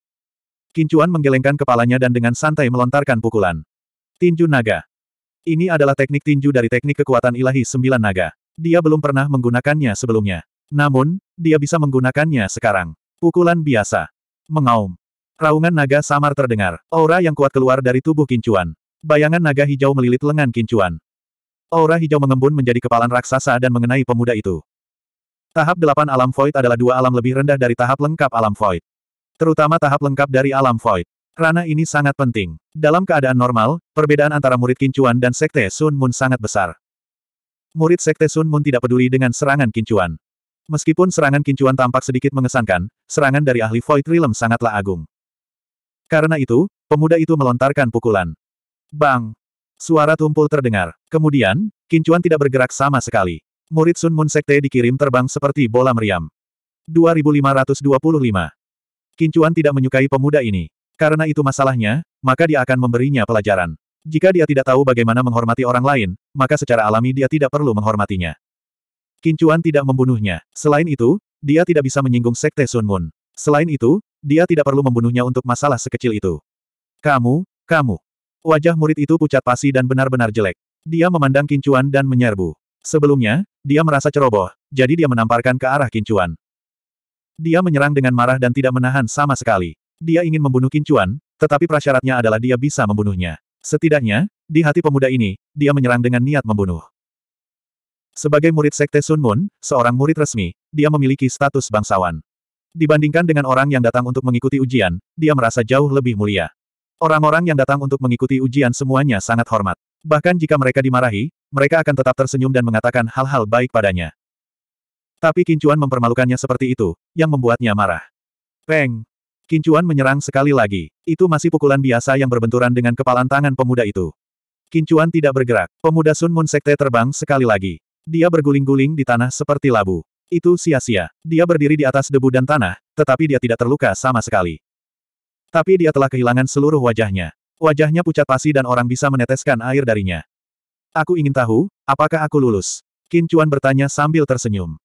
Kincuan menggelengkan kepalanya dan dengan santai melontarkan pukulan. Tinju naga. Ini adalah teknik tinju dari teknik kekuatan ilahi sembilan naga. Dia belum pernah menggunakannya sebelumnya. Namun, dia bisa menggunakannya sekarang. Pukulan biasa. Mengaum. Raungan naga samar terdengar. Aura yang kuat keluar dari tubuh kincuan. Bayangan naga hijau melilit lengan kincuan. Aura hijau mengembun menjadi kepalan raksasa dan mengenai pemuda itu. Tahap delapan alam void adalah dua alam lebih rendah dari tahap lengkap alam void. Terutama tahap lengkap dari alam void. Karena ini sangat penting. Dalam keadaan normal, perbedaan antara murid Kincuan dan Sekte Sun moon sangat besar. Murid Sekte Sun moon tidak peduli dengan serangan Kincuan. Meskipun serangan Kincuan tampak sedikit mengesankan, serangan dari ahli Void Realm sangatlah agung. Karena itu, pemuda itu melontarkan pukulan. Bang! Suara tumpul terdengar. Kemudian, Kincuan tidak bergerak sama sekali. Murid Sun Moon Sekte dikirim terbang seperti bola meriam. 2525. Kincuan tidak menyukai pemuda ini. Karena itu masalahnya, maka dia akan memberinya pelajaran. Jika dia tidak tahu bagaimana menghormati orang lain, maka secara alami dia tidak perlu menghormatinya. Kincuan tidak membunuhnya. Selain itu, dia tidak bisa menyinggung Sekte Sun Moon. Selain itu, dia tidak perlu membunuhnya untuk masalah sekecil itu. Kamu, kamu. Wajah murid itu pucat pasi dan benar-benar jelek. Dia memandang kincuan dan menyerbu. Sebelumnya, dia merasa ceroboh, jadi dia menamparkan ke arah kincuan. Dia menyerang dengan marah dan tidak menahan sama sekali. Dia ingin membunuh kincuan, tetapi prasyaratnya adalah dia bisa membunuhnya. Setidaknya, di hati pemuda ini, dia menyerang dengan niat membunuh. Sebagai murid Sekte Sun Moon, seorang murid resmi, dia memiliki status bangsawan. Dibandingkan dengan orang yang datang untuk mengikuti ujian, dia merasa jauh lebih mulia. Orang-orang yang datang untuk mengikuti ujian semuanya sangat hormat. Bahkan jika mereka dimarahi, mereka akan tetap tersenyum dan mengatakan hal-hal baik padanya. Tapi Kincuan mempermalukannya seperti itu, yang membuatnya marah. Peng! Kincuan menyerang sekali lagi. Itu masih pukulan biasa yang berbenturan dengan kepalan tangan pemuda itu. Kincuan tidak bergerak. Pemuda Sun Moon Sekte terbang sekali lagi. Dia berguling-guling di tanah seperti labu. Itu sia-sia. Dia berdiri di atas debu dan tanah, tetapi dia tidak terluka sama sekali. Tapi dia telah kehilangan seluruh wajahnya. Wajahnya pucat pasi dan orang bisa meneteskan air darinya. Aku ingin tahu, apakah aku lulus? Qin Chuan bertanya sambil tersenyum.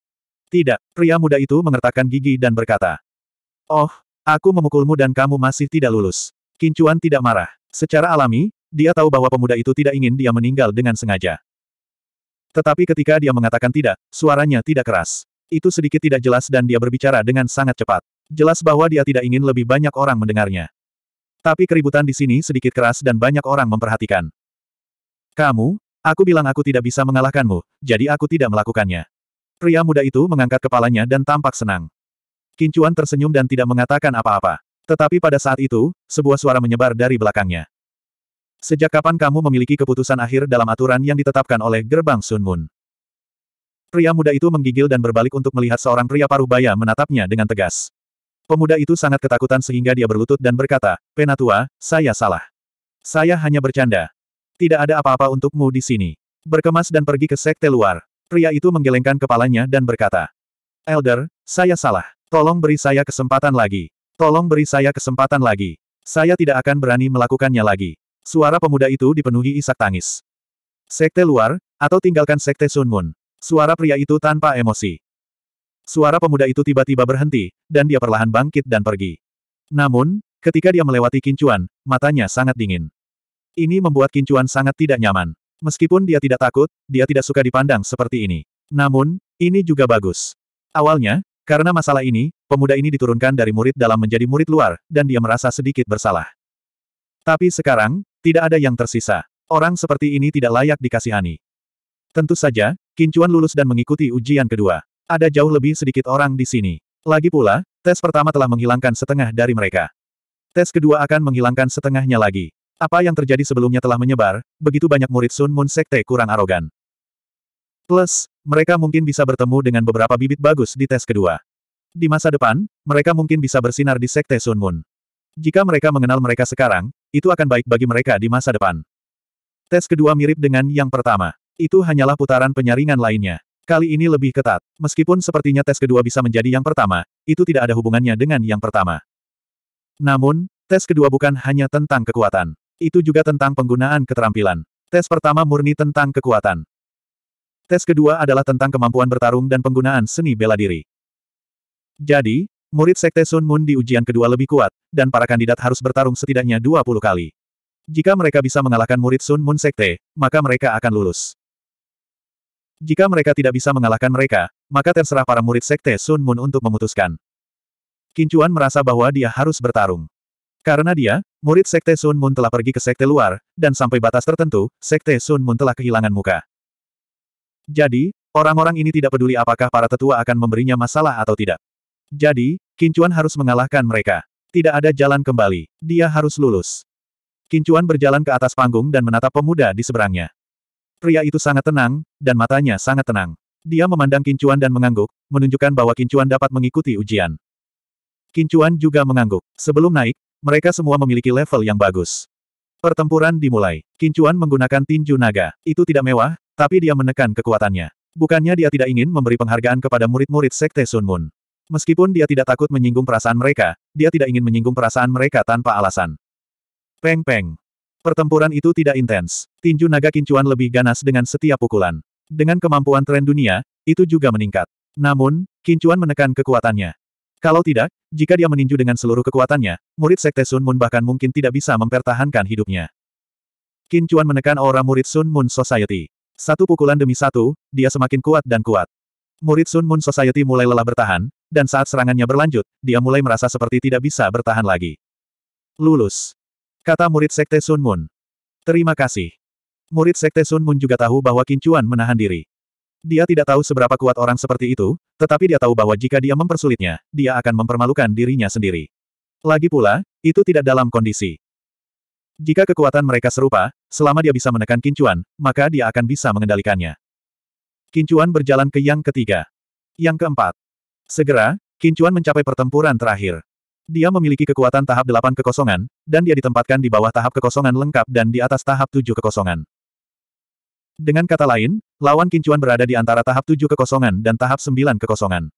Tidak, pria muda itu mengertakkan gigi dan berkata. Oh, aku memukulmu dan kamu masih tidak lulus. Qin Chuan tidak marah. Secara alami, dia tahu bahwa pemuda itu tidak ingin dia meninggal dengan sengaja. Tetapi ketika dia mengatakan tidak, suaranya tidak keras. Itu sedikit tidak jelas dan dia berbicara dengan sangat cepat. Jelas bahwa dia tidak ingin lebih banyak orang mendengarnya. Tapi keributan di sini sedikit keras dan banyak orang memperhatikan. Kamu, aku bilang aku tidak bisa mengalahkanmu, jadi aku tidak melakukannya. Pria muda itu mengangkat kepalanya dan tampak senang. Kincuan tersenyum dan tidak mengatakan apa-apa. Tetapi pada saat itu, sebuah suara menyebar dari belakangnya. Sejak kapan kamu memiliki keputusan akhir dalam aturan yang ditetapkan oleh gerbang Sun Moon? Pria muda itu menggigil dan berbalik untuk melihat seorang pria paruh baya menatapnya dengan tegas. Pemuda itu sangat ketakutan sehingga dia berlutut dan berkata, Penatua, saya salah. Saya hanya bercanda. Tidak ada apa-apa untukmu di sini. Berkemas dan pergi ke sekte luar. Pria itu menggelengkan kepalanya dan berkata, Elder, saya salah. Tolong beri saya kesempatan lagi. Tolong beri saya kesempatan lagi. Saya tidak akan berani melakukannya lagi. Suara pemuda itu dipenuhi isak tangis. Sekte luar, atau tinggalkan sekte Sun Moon. Suara pria itu tanpa emosi. Suara pemuda itu tiba-tiba berhenti, dan dia perlahan bangkit dan pergi. Namun, ketika dia melewati Kincuan, matanya sangat dingin. Ini membuat Kincuan sangat tidak nyaman. Meskipun dia tidak takut, dia tidak suka dipandang seperti ini. Namun, ini juga bagus. Awalnya, karena masalah ini, pemuda ini diturunkan dari murid dalam menjadi murid luar, dan dia merasa sedikit bersalah. Tapi sekarang, tidak ada yang tersisa. Orang seperti ini tidak layak dikasihani. Tentu saja, Kincuan lulus dan mengikuti ujian kedua ada jauh lebih sedikit orang di sini. Lagi pula, tes pertama telah menghilangkan setengah dari mereka. Tes kedua akan menghilangkan setengahnya lagi. Apa yang terjadi sebelumnya telah menyebar, begitu banyak murid Sun Moon Sekte kurang arogan. Plus, mereka mungkin bisa bertemu dengan beberapa bibit bagus di tes kedua. Di masa depan, mereka mungkin bisa bersinar di Sekte Sun Moon. Jika mereka mengenal mereka sekarang, itu akan baik bagi mereka di masa depan. Tes kedua mirip dengan yang pertama. Itu hanyalah putaran penyaringan lainnya. Kali ini lebih ketat. Meskipun sepertinya tes kedua bisa menjadi yang pertama, itu tidak ada hubungannya dengan yang pertama. Namun, tes kedua bukan hanya tentang kekuatan. Itu juga tentang penggunaan keterampilan. Tes pertama murni tentang kekuatan. Tes kedua adalah tentang kemampuan bertarung dan penggunaan seni bela diri. Jadi, murid Sekte Sun Moon di ujian kedua lebih kuat, dan para kandidat harus bertarung setidaknya 20 kali. Jika mereka bisa mengalahkan murid Sun Moon Sekte, maka mereka akan lulus. Jika mereka tidak bisa mengalahkan mereka, maka terserah para murid Sekte Sun Moon untuk memutuskan. Kincuan merasa bahwa dia harus bertarung. Karena dia, murid Sekte Sun Moon telah pergi ke Sekte luar, dan sampai batas tertentu, Sekte Sun Moon telah kehilangan muka. Jadi, orang-orang ini tidak peduli apakah para tetua akan memberinya masalah atau tidak. Jadi, Kincuan harus mengalahkan mereka. Tidak ada jalan kembali. Dia harus lulus. Kincuan berjalan ke atas panggung dan menatap pemuda di seberangnya. Pria itu sangat tenang, dan matanya sangat tenang. Dia memandang Kincuan dan mengangguk, menunjukkan bahwa Kincuan dapat mengikuti ujian. Kincuan juga mengangguk. Sebelum naik, mereka semua memiliki level yang bagus. Pertempuran dimulai. Kincuan menggunakan tinju naga. Itu tidak mewah, tapi dia menekan kekuatannya. Bukannya dia tidak ingin memberi penghargaan kepada murid-murid Sekte Sun Moon. Meskipun dia tidak takut menyinggung perasaan mereka, dia tidak ingin menyinggung perasaan mereka tanpa alasan. Peng-peng. Pertempuran itu tidak intens. Tinju naga kincuan lebih ganas dengan setiap pukulan. Dengan kemampuan tren dunia, itu juga meningkat. Namun, kincuan menekan kekuatannya. Kalau tidak, jika dia meninju dengan seluruh kekuatannya, murid Sekte Sun Moon bahkan mungkin tidak bisa mempertahankan hidupnya. Kincuan menekan aura murid Sun Moon Society. Satu pukulan demi satu, dia semakin kuat dan kuat. Murid Sun Moon Society mulai lelah bertahan, dan saat serangannya berlanjut, dia mulai merasa seperti tidak bisa bertahan lagi. Lulus. Kata murid Sekte Sun Moon. Terima kasih. Murid Sekte Sun Moon juga tahu bahwa Kincuan menahan diri. Dia tidak tahu seberapa kuat orang seperti itu, tetapi dia tahu bahwa jika dia mempersulitnya, dia akan mempermalukan dirinya sendiri. Lagi pula, itu tidak dalam kondisi. Jika kekuatan mereka serupa, selama dia bisa menekan Kincuan, maka dia akan bisa mengendalikannya. Kincuan berjalan ke yang ketiga. Yang keempat. Segera, Kincuan mencapai pertempuran terakhir. Dia memiliki kekuatan tahap 8 kekosongan, dan dia ditempatkan di bawah tahap kekosongan lengkap dan di atas tahap 7 kekosongan. Dengan kata lain, lawan kincuan berada di antara tahap 7 kekosongan dan tahap 9 kekosongan.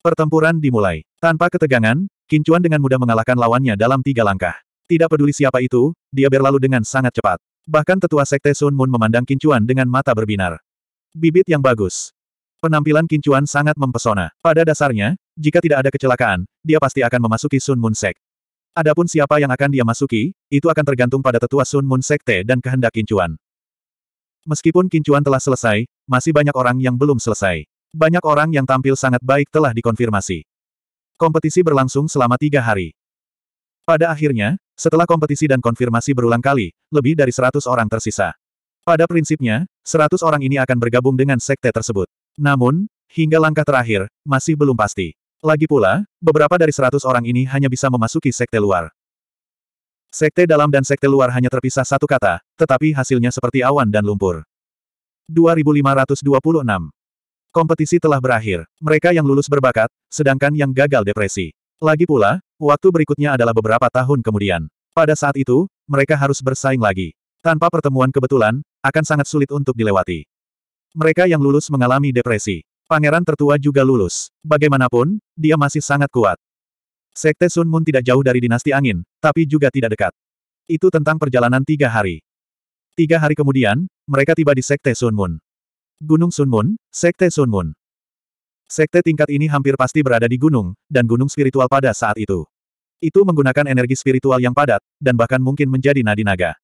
Pertempuran dimulai. Tanpa ketegangan, kincuan dengan mudah mengalahkan lawannya dalam tiga langkah. Tidak peduli siapa itu, dia berlalu dengan sangat cepat. Bahkan tetua sekte Sun Moon memandang kincuan dengan mata berbinar. Bibit yang bagus. Penampilan Kincuan sangat mempesona. Pada dasarnya, jika tidak ada kecelakaan, dia pasti akan memasuki Sun Moon Sek. Adapun siapa yang akan dia masuki, itu akan tergantung pada tetua Sun Moon Sekte dan kehendak Kincuan. Meskipun Kincuan telah selesai, masih banyak orang yang belum selesai. Banyak orang yang tampil sangat baik telah dikonfirmasi. Kompetisi berlangsung selama tiga hari. Pada akhirnya, setelah kompetisi dan konfirmasi berulang kali, lebih dari seratus orang tersisa. Pada prinsipnya, seratus orang ini akan bergabung dengan sekte tersebut. Namun, hingga langkah terakhir, masih belum pasti. Lagi pula, beberapa dari seratus orang ini hanya bisa memasuki sekte luar. Sekte dalam dan sekte luar hanya terpisah satu kata, tetapi hasilnya seperti awan dan lumpur. 2526 Kompetisi telah berakhir. Mereka yang lulus berbakat, sedangkan yang gagal depresi. Lagi pula, waktu berikutnya adalah beberapa tahun kemudian. Pada saat itu, mereka harus bersaing lagi. Tanpa pertemuan kebetulan, akan sangat sulit untuk dilewati. Mereka yang lulus mengalami depresi. Pangeran tertua juga lulus. Bagaimanapun, dia masih sangat kuat. Sekte Sun Moon tidak jauh dari dinasti angin, tapi juga tidak dekat. Itu tentang perjalanan tiga hari. Tiga hari kemudian, mereka tiba di Sekte Sun Moon. Gunung Sun Moon, Sekte Sun Moon. Sekte tingkat ini hampir pasti berada di gunung, dan gunung spiritual pada saat itu. Itu menggunakan energi spiritual yang padat, dan bahkan mungkin menjadi nadi naga.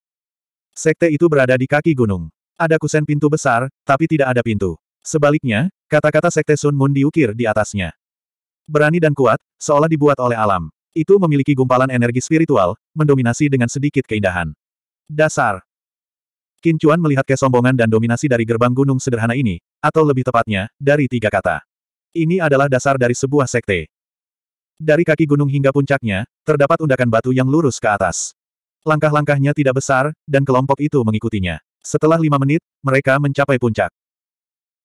Sekte itu berada di kaki gunung. Ada kusen pintu besar, tapi tidak ada pintu. Sebaliknya, kata-kata Sekte Sun Moon diukir di atasnya. Berani dan kuat, seolah dibuat oleh alam. Itu memiliki gumpalan energi spiritual, mendominasi dengan sedikit keindahan. Dasar. Qin Chuan melihat kesombongan dan dominasi dari gerbang gunung sederhana ini, atau lebih tepatnya, dari tiga kata. Ini adalah dasar dari sebuah sekte. Dari kaki gunung hingga puncaknya, terdapat undakan batu yang lurus ke atas. Langkah-langkahnya tidak besar, dan kelompok itu mengikutinya. Setelah lima menit, mereka mencapai puncak.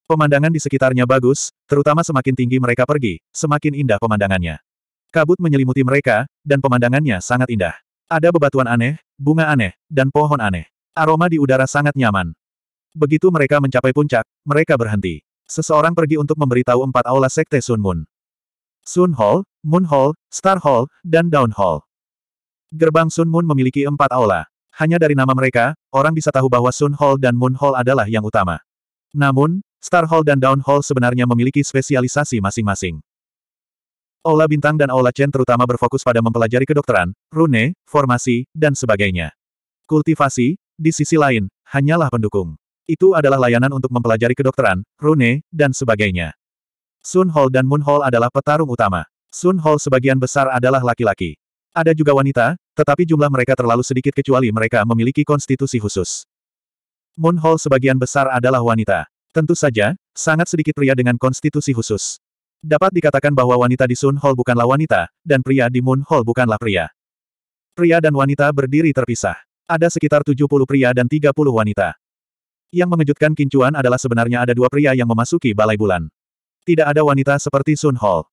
Pemandangan di sekitarnya bagus, terutama semakin tinggi mereka pergi, semakin indah pemandangannya. Kabut menyelimuti mereka, dan pemandangannya sangat indah. Ada bebatuan aneh, bunga aneh, dan pohon aneh. Aroma di udara sangat nyaman. Begitu mereka mencapai puncak, mereka berhenti. Seseorang pergi untuk memberitahu empat aula sekte Sun Moon. Sun Hall, Moon Hall, Star Hall, dan Down Hall. Gerbang Sun Moon memiliki empat aula. Hanya dari nama mereka, orang bisa tahu bahwa Sun Hall dan Moon Hall adalah yang utama. Namun, Star Hall dan Down Hall sebenarnya memiliki spesialisasi masing-masing. Aula Bintang dan Aula Chen terutama berfokus pada mempelajari kedokteran, rune, formasi, dan sebagainya. Kultivasi, di sisi lain, hanyalah pendukung. Itu adalah layanan untuk mempelajari kedokteran, rune, dan sebagainya. Sun Hall dan Moon Hall adalah petarung utama. Sun Hall sebagian besar adalah laki-laki. Ada juga wanita, tetapi jumlah mereka terlalu sedikit kecuali mereka memiliki konstitusi khusus. Moon Hall sebagian besar adalah wanita. Tentu saja, sangat sedikit pria dengan konstitusi khusus. Dapat dikatakan bahwa wanita di Sun Hall bukanlah wanita, dan pria di Moon Hall bukanlah pria. Pria dan wanita berdiri terpisah. Ada sekitar 70 pria dan 30 wanita. Yang mengejutkan Kincuan adalah sebenarnya ada dua pria yang memasuki balai bulan. Tidak ada wanita seperti Sun Hall.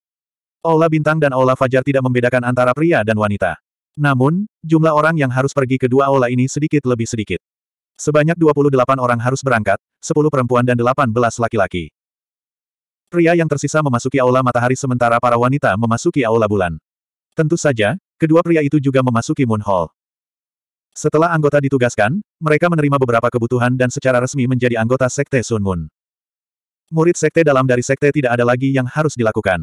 Aula Bintang dan Aula Fajar tidak membedakan antara pria dan wanita. Namun, jumlah orang yang harus pergi ke dua aula ini sedikit lebih sedikit. Sebanyak 28 orang harus berangkat, 10 perempuan dan 18 laki-laki. Pria yang tersisa memasuki aula matahari sementara para wanita memasuki aula bulan. Tentu saja, kedua pria itu juga memasuki Moon Hall. Setelah anggota ditugaskan, mereka menerima beberapa kebutuhan dan secara resmi menjadi anggota Sekte Sun Moon. Murid Sekte dalam dari Sekte tidak ada lagi yang harus dilakukan.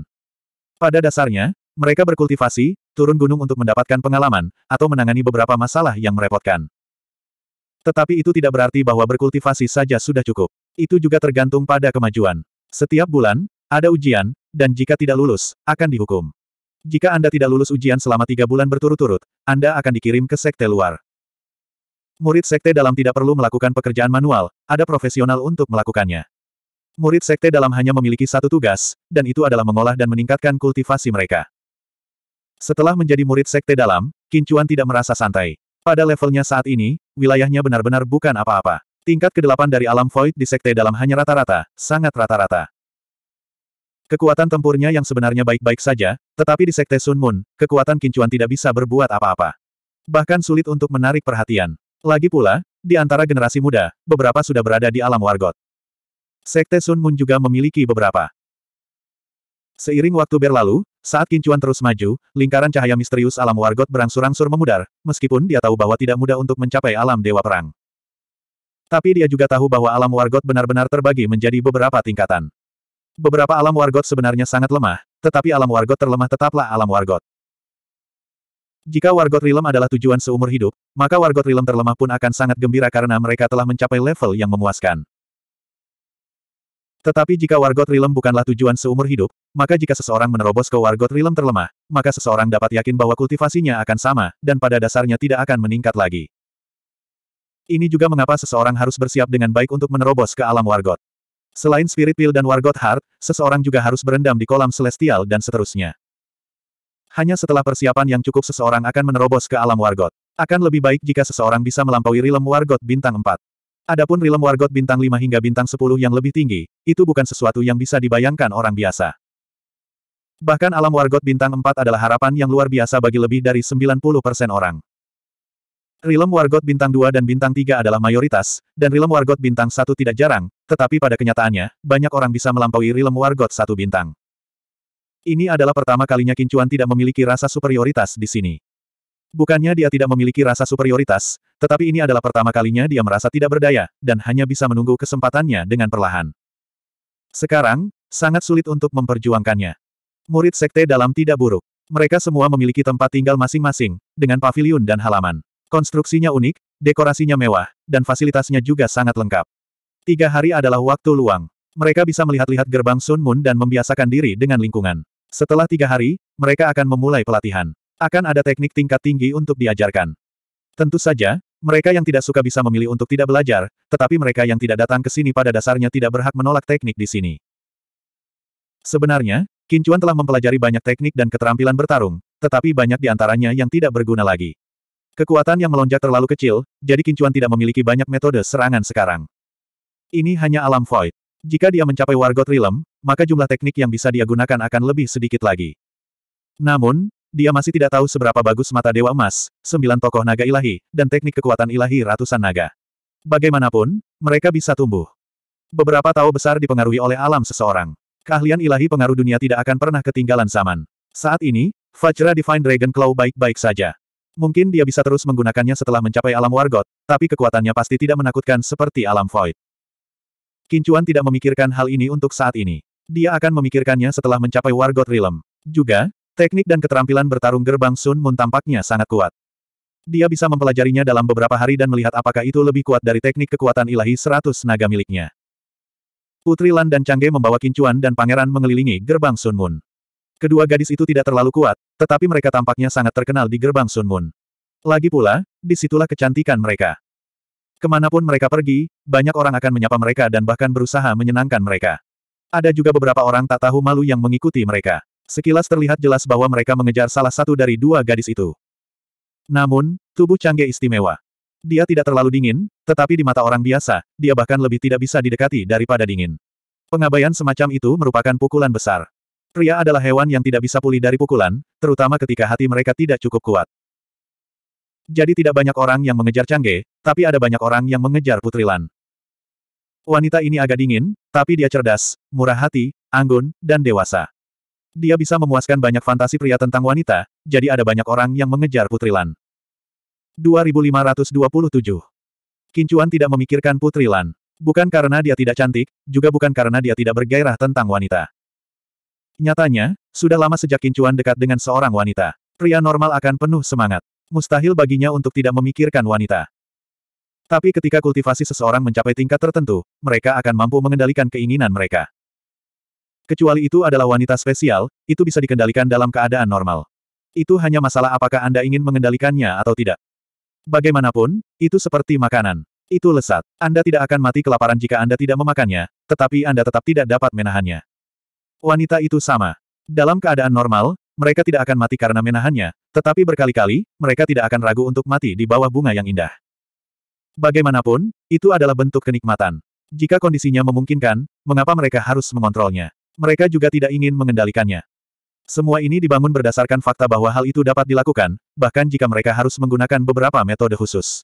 Pada dasarnya, mereka berkultivasi, turun gunung untuk mendapatkan pengalaman, atau menangani beberapa masalah yang merepotkan. Tetapi itu tidak berarti bahwa berkultivasi saja sudah cukup. Itu juga tergantung pada kemajuan. Setiap bulan, ada ujian, dan jika tidak lulus, akan dihukum. Jika Anda tidak lulus ujian selama tiga bulan berturut-turut, Anda akan dikirim ke sekte luar. Murid sekte dalam tidak perlu melakukan pekerjaan manual, ada profesional untuk melakukannya. Murid sekte dalam hanya memiliki satu tugas, dan itu adalah mengolah dan meningkatkan kultivasi mereka. Setelah menjadi murid sekte dalam, Kincuan tidak merasa santai. Pada levelnya saat ini, wilayahnya benar-benar bukan apa-apa. Tingkat ke kedelapan dari alam void di sekte dalam hanya rata-rata, sangat rata-rata. Kekuatan tempurnya yang sebenarnya baik-baik saja, tetapi di sekte Sun Moon, kekuatan Kincuan tidak bisa berbuat apa-apa. Bahkan sulit untuk menarik perhatian. Lagi pula, di antara generasi muda, beberapa sudah berada di alam wargot. Sekte Sun Moon juga memiliki beberapa. Seiring waktu berlalu, saat kincuan terus maju, lingkaran cahaya misterius alam wargot berangsur-angsur memudar, meskipun dia tahu bahwa tidak mudah untuk mencapai alam dewa perang. Tapi dia juga tahu bahwa alam wargot benar-benar terbagi menjadi beberapa tingkatan. Beberapa alam wargot sebenarnya sangat lemah, tetapi alam wargot terlemah tetaplah alam wargot. Jika wargot rilem adalah tujuan seumur hidup, maka wargot rilem terlemah pun akan sangat gembira karena mereka telah mencapai level yang memuaskan. Tetapi jika Wargot Rilem bukanlah tujuan seumur hidup, maka jika seseorang menerobos ke Wargot Rilem terlemah, maka seseorang dapat yakin bahwa kultivasinya akan sama, dan pada dasarnya tidak akan meningkat lagi. Ini juga mengapa seseorang harus bersiap dengan baik untuk menerobos ke alam Wargot. Selain Spirit Pill dan Wargot Heart, seseorang juga harus berendam di kolam Celestial dan seterusnya. Hanya setelah persiapan yang cukup seseorang akan menerobos ke alam Wargot. Akan lebih baik jika seseorang bisa melampaui Rilem Wargot bintang 4. Adapun rilem wargot bintang 5 hingga bintang 10 yang lebih tinggi, itu bukan sesuatu yang bisa dibayangkan orang biasa. Bahkan alam wargot bintang 4 adalah harapan yang luar biasa bagi lebih dari 90% orang. Rilem wargot bintang 2 dan bintang 3 adalah mayoritas, dan rilem wargot bintang 1 tidak jarang, tetapi pada kenyataannya, banyak orang bisa melampaui rilem wargot satu bintang. Ini adalah pertama kalinya Kincuan tidak memiliki rasa superioritas di sini. Bukannya dia tidak memiliki rasa superioritas, tetapi ini adalah pertama kalinya dia merasa tidak berdaya, dan hanya bisa menunggu kesempatannya dengan perlahan. Sekarang, sangat sulit untuk memperjuangkannya. Murid sekte dalam tidak buruk. Mereka semua memiliki tempat tinggal masing-masing, dengan paviliun dan halaman. Konstruksinya unik, dekorasinya mewah, dan fasilitasnya juga sangat lengkap. Tiga hari adalah waktu luang. Mereka bisa melihat-lihat gerbang Sun Moon dan membiasakan diri dengan lingkungan. Setelah tiga hari, mereka akan memulai pelatihan. Akan ada teknik tingkat tinggi untuk diajarkan. Tentu saja, mereka yang tidak suka bisa memilih untuk tidak belajar, tetapi mereka yang tidak datang ke sini pada dasarnya tidak berhak menolak teknik di sini. Sebenarnya, Kincuan telah mempelajari banyak teknik dan keterampilan bertarung, tetapi banyak di antaranya yang tidak berguna lagi. Kekuatan yang melonjak terlalu kecil, jadi Kincuan tidak memiliki banyak metode serangan sekarang. Ini hanya alam void. Jika dia mencapai Wargot Realm, maka jumlah teknik yang bisa dia gunakan akan lebih sedikit lagi. Namun, dia masih tidak tahu seberapa bagus mata Dewa Emas, sembilan tokoh naga ilahi, dan teknik kekuatan ilahi ratusan naga. Bagaimanapun, mereka bisa tumbuh. Beberapa tahu besar dipengaruhi oleh alam seseorang. Keahlian ilahi pengaruh dunia tidak akan pernah ketinggalan zaman. Saat ini, Fajra Divine Dragon Claw baik-baik saja. Mungkin dia bisa terus menggunakannya setelah mencapai alam Wargot, tapi kekuatannya pasti tidak menakutkan seperti alam Void. Kincuan tidak memikirkan hal ini untuk saat ini. Dia akan memikirkannya setelah mencapai Wargot Realm. Juga, Teknik dan keterampilan bertarung gerbang Sun Moon tampaknya sangat kuat. Dia bisa mempelajarinya dalam beberapa hari dan melihat apakah itu lebih kuat dari teknik kekuatan ilahi seratus naga miliknya. Putri Lan dan Changge membawa Kincuan dan pangeran mengelilingi gerbang Sun Moon. Kedua gadis itu tidak terlalu kuat, tetapi mereka tampaknya sangat terkenal di gerbang Sun Moon. Lagi pula, disitulah kecantikan mereka. Kemanapun mereka pergi, banyak orang akan menyapa mereka dan bahkan berusaha menyenangkan mereka. Ada juga beberapa orang tak tahu malu yang mengikuti mereka. Sekilas terlihat jelas bahwa mereka mengejar salah satu dari dua gadis itu. Namun, tubuh Changge istimewa. Dia tidak terlalu dingin, tetapi di mata orang biasa, dia bahkan lebih tidak bisa didekati daripada dingin. Pengabaian semacam itu merupakan pukulan besar. Pria adalah hewan yang tidak bisa pulih dari pukulan, terutama ketika hati mereka tidak cukup kuat. Jadi tidak banyak orang yang mengejar Changge, tapi ada banyak orang yang mengejar Putri Lan. Wanita ini agak dingin, tapi dia cerdas, murah hati, anggun, dan dewasa. Dia bisa memuaskan banyak fantasi pria tentang wanita, jadi ada banyak orang yang mengejar Putri Lan. 2527 Kincuan tidak memikirkan Putri Lan. Bukan karena dia tidak cantik, juga bukan karena dia tidak bergairah tentang wanita. Nyatanya, sudah lama sejak Kincuan dekat dengan seorang wanita. Pria normal akan penuh semangat. Mustahil baginya untuk tidak memikirkan wanita. Tapi ketika kultivasi seseorang mencapai tingkat tertentu, mereka akan mampu mengendalikan keinginan mereka. Kecuali itu adalah wanita spesial, itu bisa dikendalikan dalam keadaan normal. Itu hanya masalah apakah Anda ingin mengendalikannya atau tidak. Bagaimanapun, itu seperti makanan. Itu lesat. Anda tidak akan mati kelaparan jika Anda tidak memakannya, tetapi Anda tetap tidak dapat menahannya. Wanita itu sama. Dalam keadaan normal, mereka tidak akan mati karena menahannya, tetapi berkali-kali, mereka tidak akan ragu untuk mati di bawah bunga yang indah. Bagaimanapun, itu adalah bentuk kenikmatan. Jika kondisinya memungkinkan, mengapa mereka harus mengontrolnya? Mereka juga tidak ingin mengendalikannya. Semua ini dibangun berdasarkan fakta bahwa hal itu dapat dilakukan, bahkan jika mereka harus menggunakan beberapa metode khusus.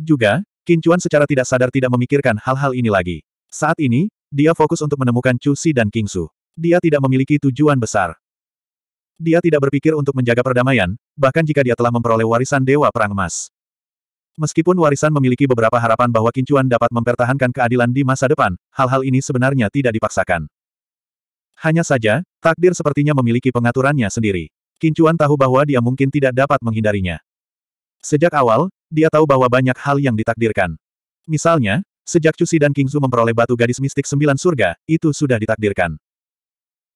Juga, Kincuan secara tidak sadar tidak memikirkan hal-hal ini lagi. Saat ini, dia fokus untuk menemukan Chu Si dan King Su. Dia tidak memiliki tujuan besar. Dia tidak berpikir untuk menjaga perdamaian, bahkan jika dia telah memperoleh warisan Dewa Perang Emas. Meskipun warisan memiliki beberapa harapan bahwa Kincuan dapat mempertahankan keadilan di masa depan, hal-hal ini sebenarnya tidak dipaksakan. Hanya saja, takdir sepertinya memiliki pengaturannya sendiri. Kincuan tahu bahwa dia mungkin tidak dapat menghindarinya. Sejak awal, dia tahu bahwa banyak hal yang ditakdirkan. Misalnya, sejak Cusi dan Kingzu memperoleh batu gadis mistik sembilan surga, itu sudah ditakdirkan.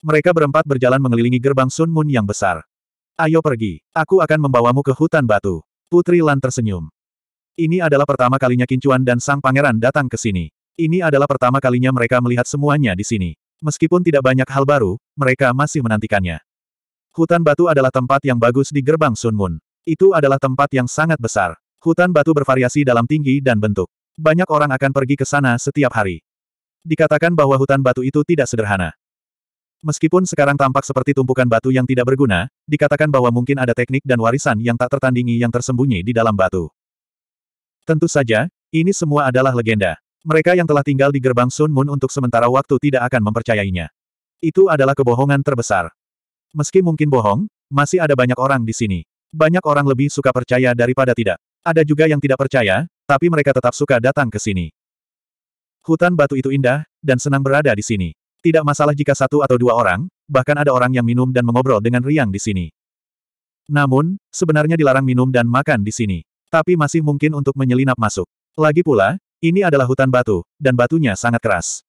Mereka berempat berjalan mengelilingi gerbang Sun Moon yang besar. Ayo pergi, aku akan membawamu ke hutan batu. Putri Lan tersenyum. Ini adalah pertama kalinya Kincuan dan Sang Pangeran datang ke sini. Ini adalah pertama kalinya mereka melihat semuanya di sini. Meskipun tidak banyak hal baru, mereka masih menantikannya. Hutan batu adalah tempat yang bagus di gerbang Sun Moon. Itu adalah tempat yang sangat besar. Hutan batu bervariasi dalam tinggi dan bentuk. Banyak orang akan pergi ke sana setiap hari. Dikatakan bahwa hutan batu itu tidak sederhana. Meskipun sekarang tampak seperti tumpukan batu yang tidak berguna, dikatakan bahwa mungkin ada teknik dan warisan yang tak tertandingi yang tersembunyi di dalam batu. Tentu saja, ini semua adalah legenda. Mereka yang telah tinggal di gerbang Sun Moon untuk sementara waktu tidak akan mempercayainya. Itu adalah kebohongan terbesar. Meski mungkin bohong, masih ada banyak orang di sini. Banyak orang lebih suka percaya daripada tidak. Ada juga yang tidak percaya, tapi mereka tetap suka datang ke sini. Hutan batu itu indah, dan senang berada di sini. Tidak masalah jika satu atau dua orang, bahkan ada orang yang minum dan mengobrol dengan riang di sini. Namun, sebenarnya dilarang minum dan makan di sini. Tapi masih mungkin untuk menyelinap masuk. Lagi pula, ini adalah hutan batu, dan batunya sangat keras.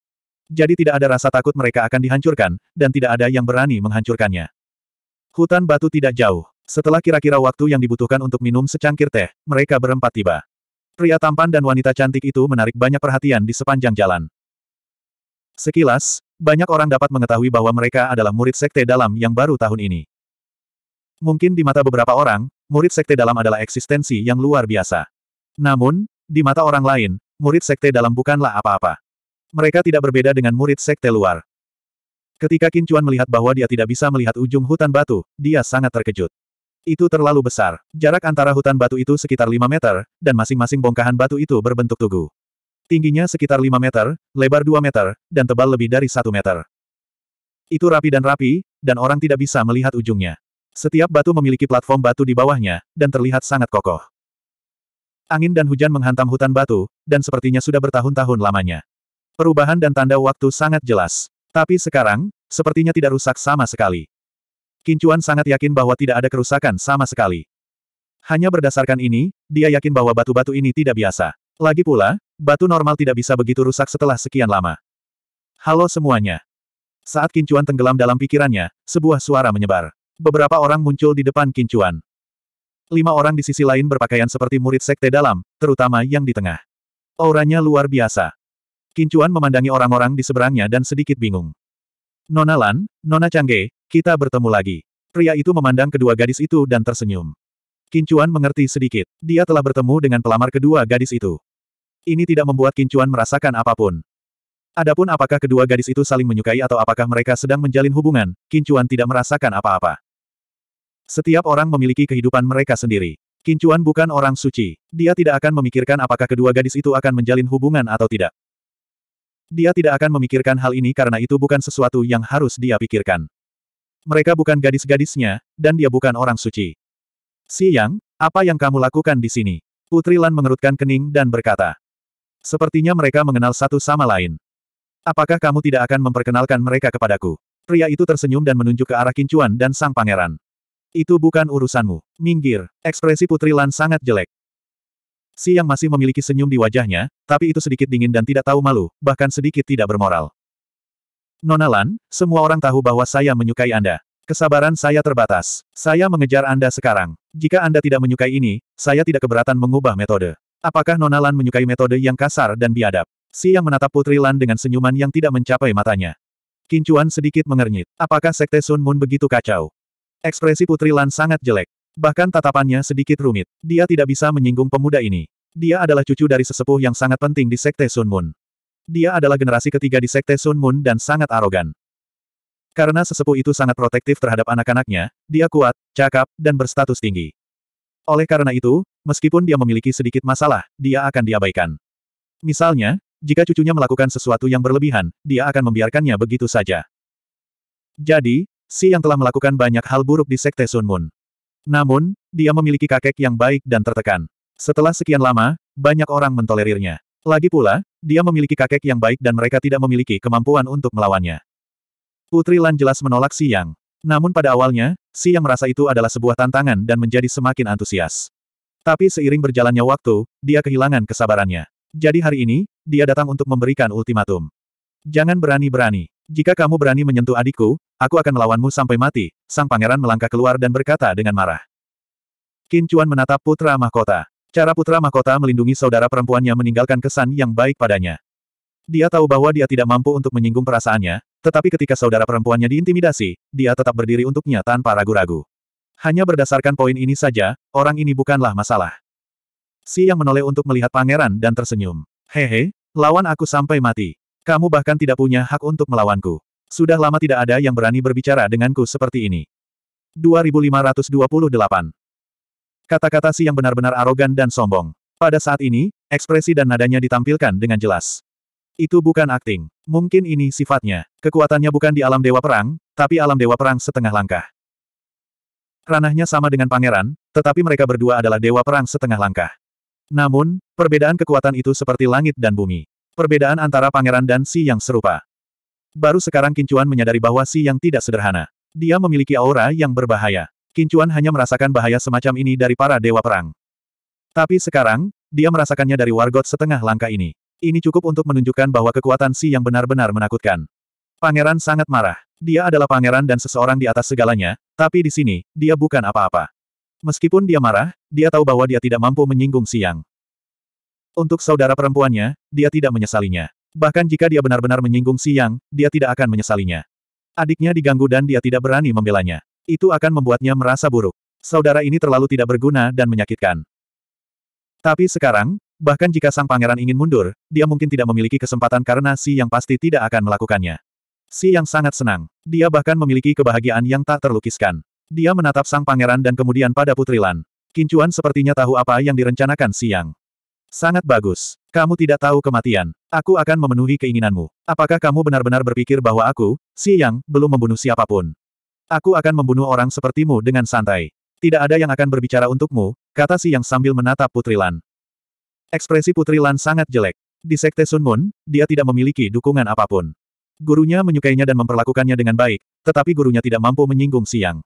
Jadi tidak ada rasa takut mereka akan dihancurkan, dan tidak ada yang berani menghancurkannya. Hutan batu tidak jauh. Setelah kira-kira waktu yang dibutuhkan untuk minum secangkir teh, mereka berempat tiba. Pria tampan dan wanita cantik itu menarik banyak perhatian di sepanjang jalan. Sekilas, banyak orang dapat mengetahui bahwa mereka adalah murid sekte dalam yang baru tahun ini. Mungkin di mata beberapa orang, murid sekte dalam adalah eksistensi yang luar biasa. Namun, di mata orang lain, murid sekte dalam bukanlah apa-apa. Mereka tidak berbeda dengan murid sekte luar. Ketika Qin Chuan melihat bahwa dia tidak bisa melihat ujung hutan batu, dia sangat terkejut. Itu terlalu besar. Jarak antara hutan batu itu sekitar 5 meter, dan masing-masing bongkahan batu itu berbentuk tugu. Tingginya sekitar 5 meter, lebar 2 meter, dan tebal lebih dari 1 meter. Itu rapi dan rapi, dan orang tidak bisa melihat ujungnya. Setiap batu memiliki platform batu di bawahnya, dan terlihat sangat kokoh. Angin dan hujan menghantam hutan batu, dan sepertinya sudah bertahun-tahun lamanya. Perubahan dan tanda waktu sangat jelas. Tapi sekarang, sepertinya tidak rusak sama sekali. Kincuan sangat yakin bahwa tidak ada kerusakan sama sekali. Hanya berdasarkan ini, dia yakin bahwa batu-batu ini tidak biasa. Lagi pula, batu normal tidak bisa begitu rusak setelah sekian lama. Halo semuanya. Saat Kincuan tenggelam dalam pikirannya, sebuah suara menyebar. Beberapa orang muncul di depan Kincuan. Lima orang di sisi lain berpakaian seperti murid sekte dalam, terutama yang di tengah. Auranya luar biasa. Kincuan memandangi orang-orang di seberangnya dan sedikit bingung. Nona Lan, Nona Changge, kita bertemu lagi. Pria itu memandang kedua gadis itu dan tersenyum. Kincuan mengerti sedikit. Dia telah bertemu dengan pelamar kedua gadis itu. Ini tidak membuat Kincuan merasakan apapun. Adapun apakah kedua gadis itu saling menyukai atau apakah mereka sedang menjalin hubungan, Kincuan tidak merasakan apa-apa. Setiap orang memiliki kehidupan mereka sendiri. Kincuan bukan orang suci. Dia tidak akan memikirkan apakah kedua gadis itu akan menjalin hubungan atau tidak. Dia tidak akan memikirkan hal ini karena itu bukan sesuatu yang harus dia pikirkan. Mereka bukan gadis-gadisnya, dan dia bukan orang suci. Siang, apa yang kamu lakukan di sini? Putri Lan mengerutkan kening dan berkata. Sepertinya mereka mengenal satu sama lain. Apakah kamu tidak akan memperkenalkan mereka kepadaku? Pria itu tersenyum dan menunjuk ke arah Kincuan dan sang pangeran. Itu bukan urusanmu. Minggir. Ekspresi Putri Lan sangat jelek. Si yang masih memiliki senyum di wajahnya, tapi itu sedikit dingin dan tidak tahu malu, bahkan sedikit tidak bermoral. Nona Lan, semua orang tahu bahwa saya menyukai Anda. Kesabaran saya terbatas. Saya mengejar Anda sekarang. Jika Anda tidak menyukai ini, saya tidak keberatan mengubah metode. Apakah Nona Lan menyukai metode yang kasar dan biadab? Si yang menatap Putri Lan dengan senyuman yang tidak mencapai matanya. Kincuan sedikit mengernyit. Apakah Sekte Sun Moon begitu kacau? Ekspresi Putri Lan sangat jelek. Bahkan tatapannya sedikit rumit. Dia tidak bisa menyinggung pemuda ini. Dia adalah cucu dari sesepuh yang sangat penting di Sekte Sun Moon. Dia adalah generasi ketiga di Sekte Sun Moon dan sangat arogan. Karena sesepuh itu sangat protektif terhadap anak-anaknya, dia kuat, cakap, dan berstatus tinggi. Oleh karena itu, meskipun dia memiliki sedikit masalah, dia akan diabaikan. Misalnya, jika cucunya melakukan sesuatu yang berlebihan, dia akan membiarkannya begitu saja. Jadi, Si yang telah melakukan banyak hal buruk di Sekte Sun Moon. Namun, dia memiliki kakek yang baik dan tertekan. Setelah sekian lama, banyak orang mentolerirnya. Lagi pula, dia memiliki kakek yang baik dan mereka tidak memiliki kemampuan untuk melawannya. Putri Lan jelas menolak Si Yang. Namun pada awalnya, Si Yang merasa itu adalah sebuah tantangan dan menjadi semakin antusias. Tapi seiring berjalannya waktu, dia kehilangan kesabarannya. Jadi hari ini, dia datang untuk memberikan ultimatum. Jangan berani-berani. Jika kamu berani menyentuh adikku, aku akan melawanmu sampai mati, sang pangeran melangkah keluar dan berkata dengan marah. Qin Chuan menatap putra mahkota. Cara putra mahkota melindungi saudara perempuannya meninggalkan kesan yang baik padanya. Dia tahu bahwa dia tidak mampu untuk menyinggung perasaannya, tetapi ketika saudara perempuannya diintimidasi, dia tetap berdiri untuknya tanpa ragu-ragu. Hanya berdasarkan poin ini saja, orang ini bukanlah masalah. Si yang menoleh untuk melihat pangeran dan tersenyum. Hehe, lawan aku sampai mati. Kamu bahkan tidak punya hak untuk melawanku. Sudah lama tidak ada yang berani berbicara denganku seperti ini. 2528 Kata-kata Si yang benar-benar arogan dan sombong. Pada saat ini, ekspresi dan nadanya ditampilkan dengan jelas. Itu bukan akting. Mungkin ini sifatnya. Kekuatannya bukan di alam dewa perang, tapi alam dewa perang setengah langkah. Ranahnya sama dengan pangeran, tetapi mereka berdua adalah dewa perang setengah langkah. Namun, perbedaan kekuatan itu seperti langit dan bumi. Perbedaan antara pangeran dan Si yang serupa. Baru sekarang Kincuan menyadari bahwa Si yang tidak sederhana. Dia memiliki aura yang berbahaya. Kincuan hanya merasakan bahaya semacam ini dari para dewa perang. Tapi sekarang, dia merasakannya dari wargot setengah langkah ini. Ini cukup untuk menunjukkan bahwa kekuatan Si yang benar-benar menakutkan. Pangeran sangat marah. Dia adalah pangeran dan seseorang di atas segalanya, tapi di sini, dia bukan apa-apa. Meskipun dia marah, dia tahu bahwa dia tidak mampu menyinggung Siang. Untuk saudara perempuannya, dia tidak menyesalinya. Bahkan jika dia benar-benar menyinggung Siang, dia tidak akan menyesalinya. Adiknya diganggu dan dia tidak berani membelanya. Itu akan membuatnya merasa buruk. Saudara ini terlalu tidak berguna dan menyakitkan. Tapi sekarang, bahkan jika sang pangeran ingin mundur, dia mungkin tidak memiliki kesempatan karena Si Yang pasti tidak akan melakukannya. Si Yang sangat senang. Dia bahkan memiliki kebahagiaan yang tak terlukiskan. Dia menatap sang pangeran dan kemudian pada Putri Lan. Kincuan sepertinya tahu apa yang direncanakan siang. Sangat bagus. Kamu tidak tahu kematian. Aku akan memenuhi keinginanmu. Apakah kamu benar-benar berpikir bahwa aku, si Yang, belum membunuh siapapun? Aku akan membunuh orang sepertimu dengan santai. Tidak ada yang akan berbicara untukmu, kata si Yang sambil menatap Putri Lan. Ekspresi Putri Lan sangat jelek. Di Sekte Sun Moon, dia tidak memiliki dukungan apapun. Gurunya menyukainya dan memperlakukannya dengan baik, tetapi gurunya tidak mampu menyinggung Siang.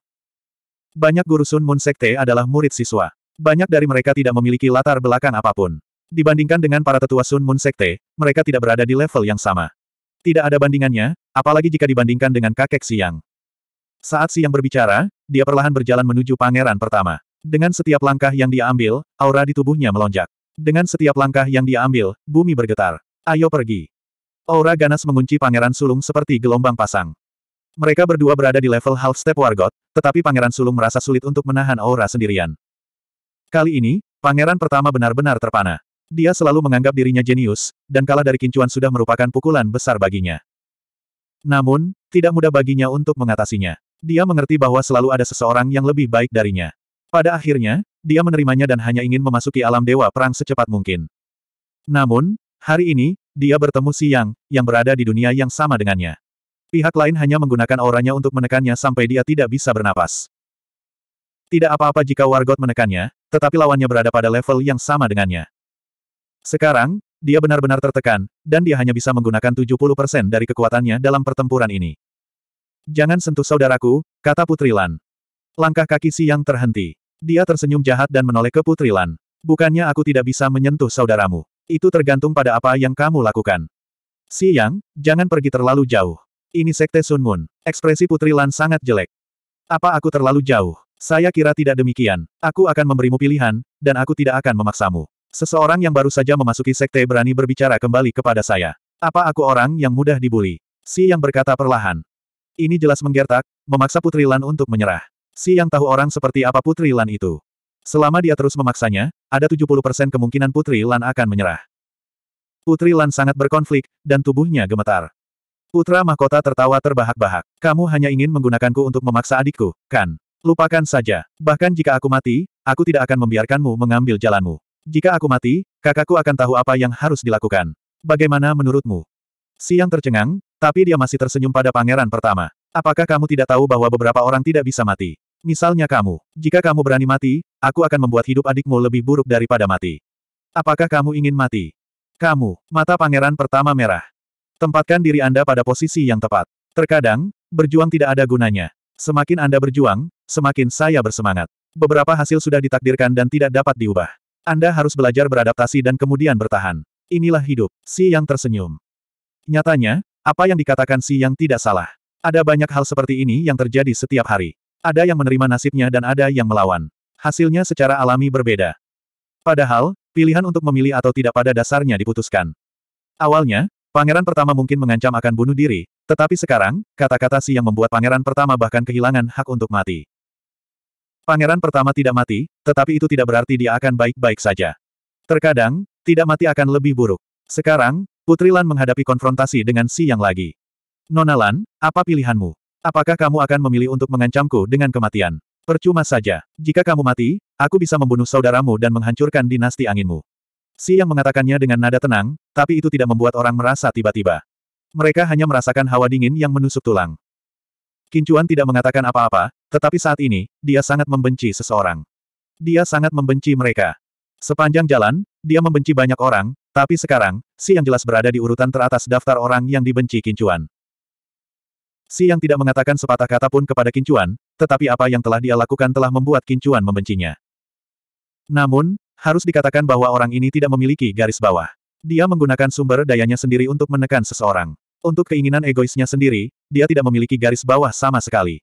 Banyak guru Sun Moon Sekte adalah murid siswa. Banyak dari mereka tidak memiliki latar belakang apapun. Dibandingkan dengan para tetua Sun Moon Sekte, mereka tidak berada di level yang sama. Tidak ada bandingannya, apalagi jika dibandingkan dengan kakek Siang. Saat Siang berbicara, dia perlahan berjalan menuju pangeran pertama. Dengan setiap langkah yang dia ambil, aura di tubuhnya melonjak. Dengan setiap langkah yang dia ambil, bumi bergetar. Ayo pergi. Aura ganas mengunci pangeran sulung seperti gelombang pasang. Mereka berdua berada di level half step wargot, tetapi pangeran sulung merasa sulit untuk menahan aura sendirian. Kali ini, pangeran pertama benar-benar terpana. Dia selalu menganggap dirinya jenius, dan kalah dari kincuan sudah merupakan pukulan besar baginya. Namun, tidak mudah baginya untuk mengatasinya. Dia mengerti bahwa selalu ada seseorang yang lebih baik darinya. Pada akhirnya, dia menerimanya dan hanya ingin memasuki alam dewa perang secepat mungkin. Namun, hari ini, dia bertemu Si Yang, yang berada di dunia yang sama dengannya. Pihak lain hanya menggunakan auranya untuk menekannya sampai dia tidak bisa bernapas. Tidak apa-apa jika Wargot menekannya, tetapi lawannya berada pada level yang sama dengannya. Sekarang, dia benar-benar tertekan, dan dia hanya bisa menggunakan 70% dari kekuatannya dalam pertempuran ini. Jangan sentuh saudaraku, kata Putri Lan. Langkah kaki siang terhenti. Dia tersenyum jahat dan menoleh ke Putri Lan. Bukannya aku tidak bisa menyentuh saudaramu. Itu tergantung pada apa yang kamu lakukan. Siang, jangan pergi terlalu jauh. Ini sekte Sun Moon. Ekspresi Putri Lan sangat jelek. Apa aku terlalu jauh? Saya kira tidak demikian. Aku akan memberimu pilihan, dan aku tidak akan memaksamu. Seseorang yang baru saja memasuki sekte berani berbicara kembali kepada saya. Apa aku orang yang mudah dibully? Si yang berkata perlahan. Ini jelas menggertak, memaksa Putri Lan untuk menyerah. Si yang tahu orang seperti apa Putri Lan itu. Selama dia terus memaksanya, ada 70% kemungkinan Putri Lan akan menyerah. Putri Lan sangat berkonflik, dan tubuhnya gemetar. Putra Mahkota tertawa terbahak-bahak. Kamu hanya ingin menggunakanku untuk memaksa adikku, kan? Lupakan saja. Bahkan jika aku mati, aku tidak akan membiarkanmu mengambil jalanmu. Jika aku mati, kakakku akan tahu apa yang harus dilakukan. Bagaimana menurutmu? Siang tercengang, tapi dia masih tersenyum pada pangeran pertama. Apakah kamu tidak tahu bahwa beberapa orang tidak bisa mati? Misalnya kamu. Jika kamu berani mati, aku akan membuat hidup adikmu lebih buruk daripada mati. Apakah kamu ingin mati? Kamu, mata pangeran pertama merah. Tempatkan diri Anda pada posisi yang tepat. Terkadang, berjuang tidak ada gunanya. Semakin Anda berjuang, semakin saya bersemangat. Beberapa hasil sudah ditakdirkan dan tidak dapat diubah. Anda harus belajar beradaptasi dan kemudian bertahan. Inilah hidup, si yang tersenyum. Nyatanya, apa yang dikatakan si yang tidak salah. Ada banyak hal seperti ini yang terjadi setiap hari. Ada yang menerima nasibnya dan ada yang melawan. Hasilnya secara alami berbeda. Padahal, pilihan untuk memilih atau tidak pada dasarnya diputuskan. Awalnya, pangeran pertama mungkin mengancam akan bunuh diri, tetapi sekarang, kata-kata si yang membuat pangeran pertama bahkan kehilangan hak untuk mati. Pangeran pertama tidak mati, tetapi itu tidak berarti dia akan baik-baik saja. Terkadang, tidak mati akan lebih buruk. Sekarang, Putri Lan menghadapi konfrontasi dengan si yang lagi. Nona Lan, apa pilihanmu? Apakah kamu akan memilih untuk mengancamku dengan kematian? Percuma saja. Jika kamu mati, aku bisa membunuh saudaramu dan menghancurkan dinasti anginmu. Si yang mengatakannya dengan nada tenang, tapi itu tidak membuat orang merasa tiba-tiba. Mereka hanya merasakan hawa dingin yang menusuk tulang. Kincuan tidak mengatakan apa-apa, tetapi saat ini, dia sangat membenci seseorang. Dia sangat membenci mereka. Sepanjang jalan, dia membenci banyak orang, tapi sekarang, Si yang jelas berada di urutan teratas daftar orang yang dibenci Kincuan. Si yang tidak mengatakan sepatah kata pun kepada Kincuan, tetapi apa yang telah dia lakukan telah membuat Kincuan membencinya. Namun, harus dikatakan bahwa orang ini tidak memiliki garis bawah. Dia menggunakan sumber dayanya sendiri untuk menekan seseorang. Untuk keinginan egoisnya sendiri, dia tidak memiliki garis bawah sama sekali.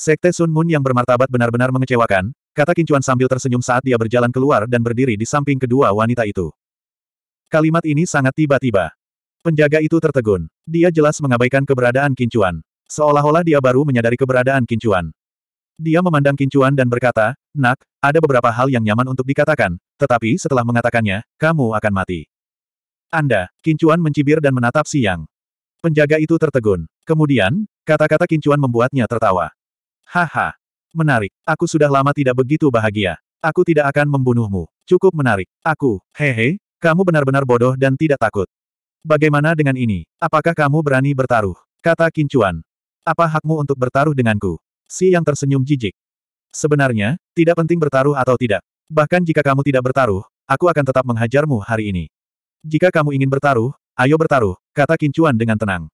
Sekte Sun Moon yang bermartabat benar-benar mengecewakan, kata Kincuan sambil tersenyum saat dia berjalan keluar dan berdiri di samping kedua wanita itu. Kalimat ini sangat tiba-tiba. Penjaga itu tertegun. Dia jelas mengabaikan keberadaan Kincuan. Seolah-olah dia baru menyadari keberadaan Kincuan. Dia memandang Kincuan dan berkata, Nak, ada beberapa hal yang nyaman untuk dikatakan, tetapi setelah mengatakannya, kamu akan mati. Anda, Kincuan mencibir dan menatap siang. Penjaga itu tertegun. Kemudian, kata-kata Kincuan membuatnya tertawa. Haha. Menarik. Aku sudah lama tidak begitu bahagia. Aku tidak akan membunuhmu. Cukup menarik. Aku, hehe, kamu benar-benar bodoh dan tidak takut. Bagaimana dengan ini? Apakah kamu berani bertaruh? Kata Kincuan. Apa hakmu untuk bertaruh denganku? Si yang tersenyum jijik. Sebenarnya, tidak penting bertaruh atau tidak. Bahkan jika kamu tidak bertaruh, aku akan tetap menghajarmu hari ini. Jika kamu ingin bertaruh, ayo bertaruh, kata Kincuan dengan tenang.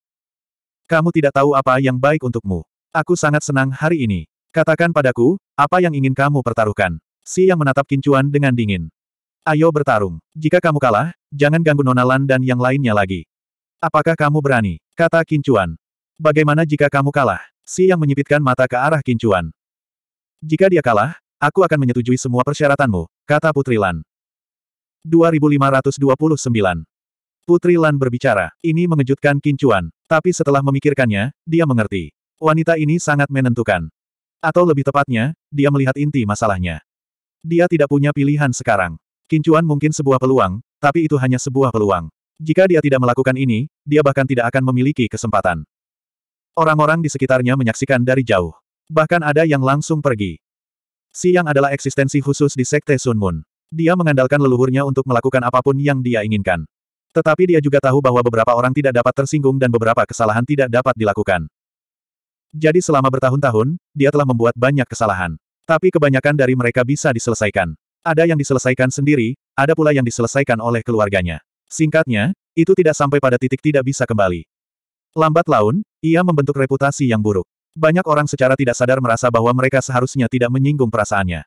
Kamu tidak tahu apa yang baik untukmu. Aku sangat senang hari ini. Katakan padaku, apa yang ingin kamu pertaruhkan. Si yang menatap Kincuan dengan dingin. Ayo bertarung. Jika kamu kalah, jangan ganggu Nona Lan dan yang lainnya lagi. Apakah kamu berani? Kata Kincuan. Bagaimana jika kamu kalah? Si yang menyipitkan mata ke arah Kincuan. Jika dia kalah, aku akan menyetujui semua persyaratanmu, kata Putri Lan. 2529. Putri Lan berbicara, ini mengejutkan Kincuan, tapi setelah memikirkannya, dia mengerti. Wanita ini sangat menentukan. Atau lebih tepatnya, dia melihat inti masalahnya. Dia tidak punya pilihan sekarang. Kincuan mungkin sebuah peluang, tapi itu hanya sebuah peluang. Jika dia tidak melakukan ini, dia bahkan tidak akan memiliki kesempatan. Orang-orang di sekitarnya menyaksikan dari jauh. Bahkan ada yang langsung pergi. Siang adalah eksistensi khusus di Sekte Sun Moon. Dia mengandalkan leluhurnya untuk melakukan apapun yang dia inginkan. Tetapi dia juga tahu bahwa beberapa orang tidak dapat tersinggung dan beberapa kesalahan tidak dapat dilakukan. Jadi selama bertahun-tahun, dia telah membuat banyak kesalahan. Tapi kebanyakan dari mereka bisa diselesaikan. Ada yang diselesaikan sendiri, ada pula yang diselesaikan oleh keluarganya. Singkatnya, itu tidak sampai pada titik tidak bisa kembali. Lambat laun, ia membentuk reputasi yang buruk. Banyak orang secara tidak sadar merasa bahwa mereka seharusnya tidak menyinggung perasaannya.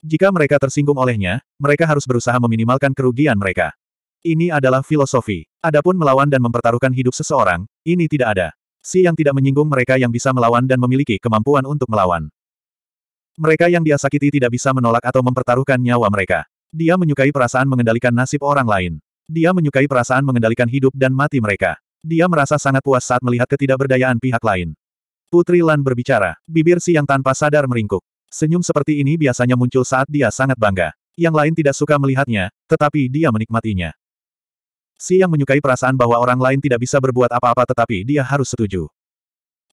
Jika mereka tersinggung olehnya, mereka harus berusaha meminimalkan kerugian mereka. Ini adalah filosofi. Adapun melawan dan mempertaruhkan hidup seseorang, ini tidak ada. Si yang tidak menyinggung mereka yang bisa melawan dan memiliki kemampuan untuk melawan. Mereka yang dia sakiti tidak bisa menolak atau mempertaruhkan nyawa mereka. Dia menyukai perasaan mengendalikan nasib orang lain. Dia menyukai perasaan mengendalikan hidup dan mati mereka. Dia merasa sangat puas saat melihat ketidakberdayaan pihak lain. Putri Lan berbicara, bibir si yang tanpa sadar meringkuk. Senyum seperti ini biasanya muncul saat dia sangat bangga. Yang lain tidak suka melihatnya, tetapi dia menikmatinya. Si yang menyukai perasaan bahwa orang lain tidak bisa berbuat apa-apa tetapi dia harus setuju.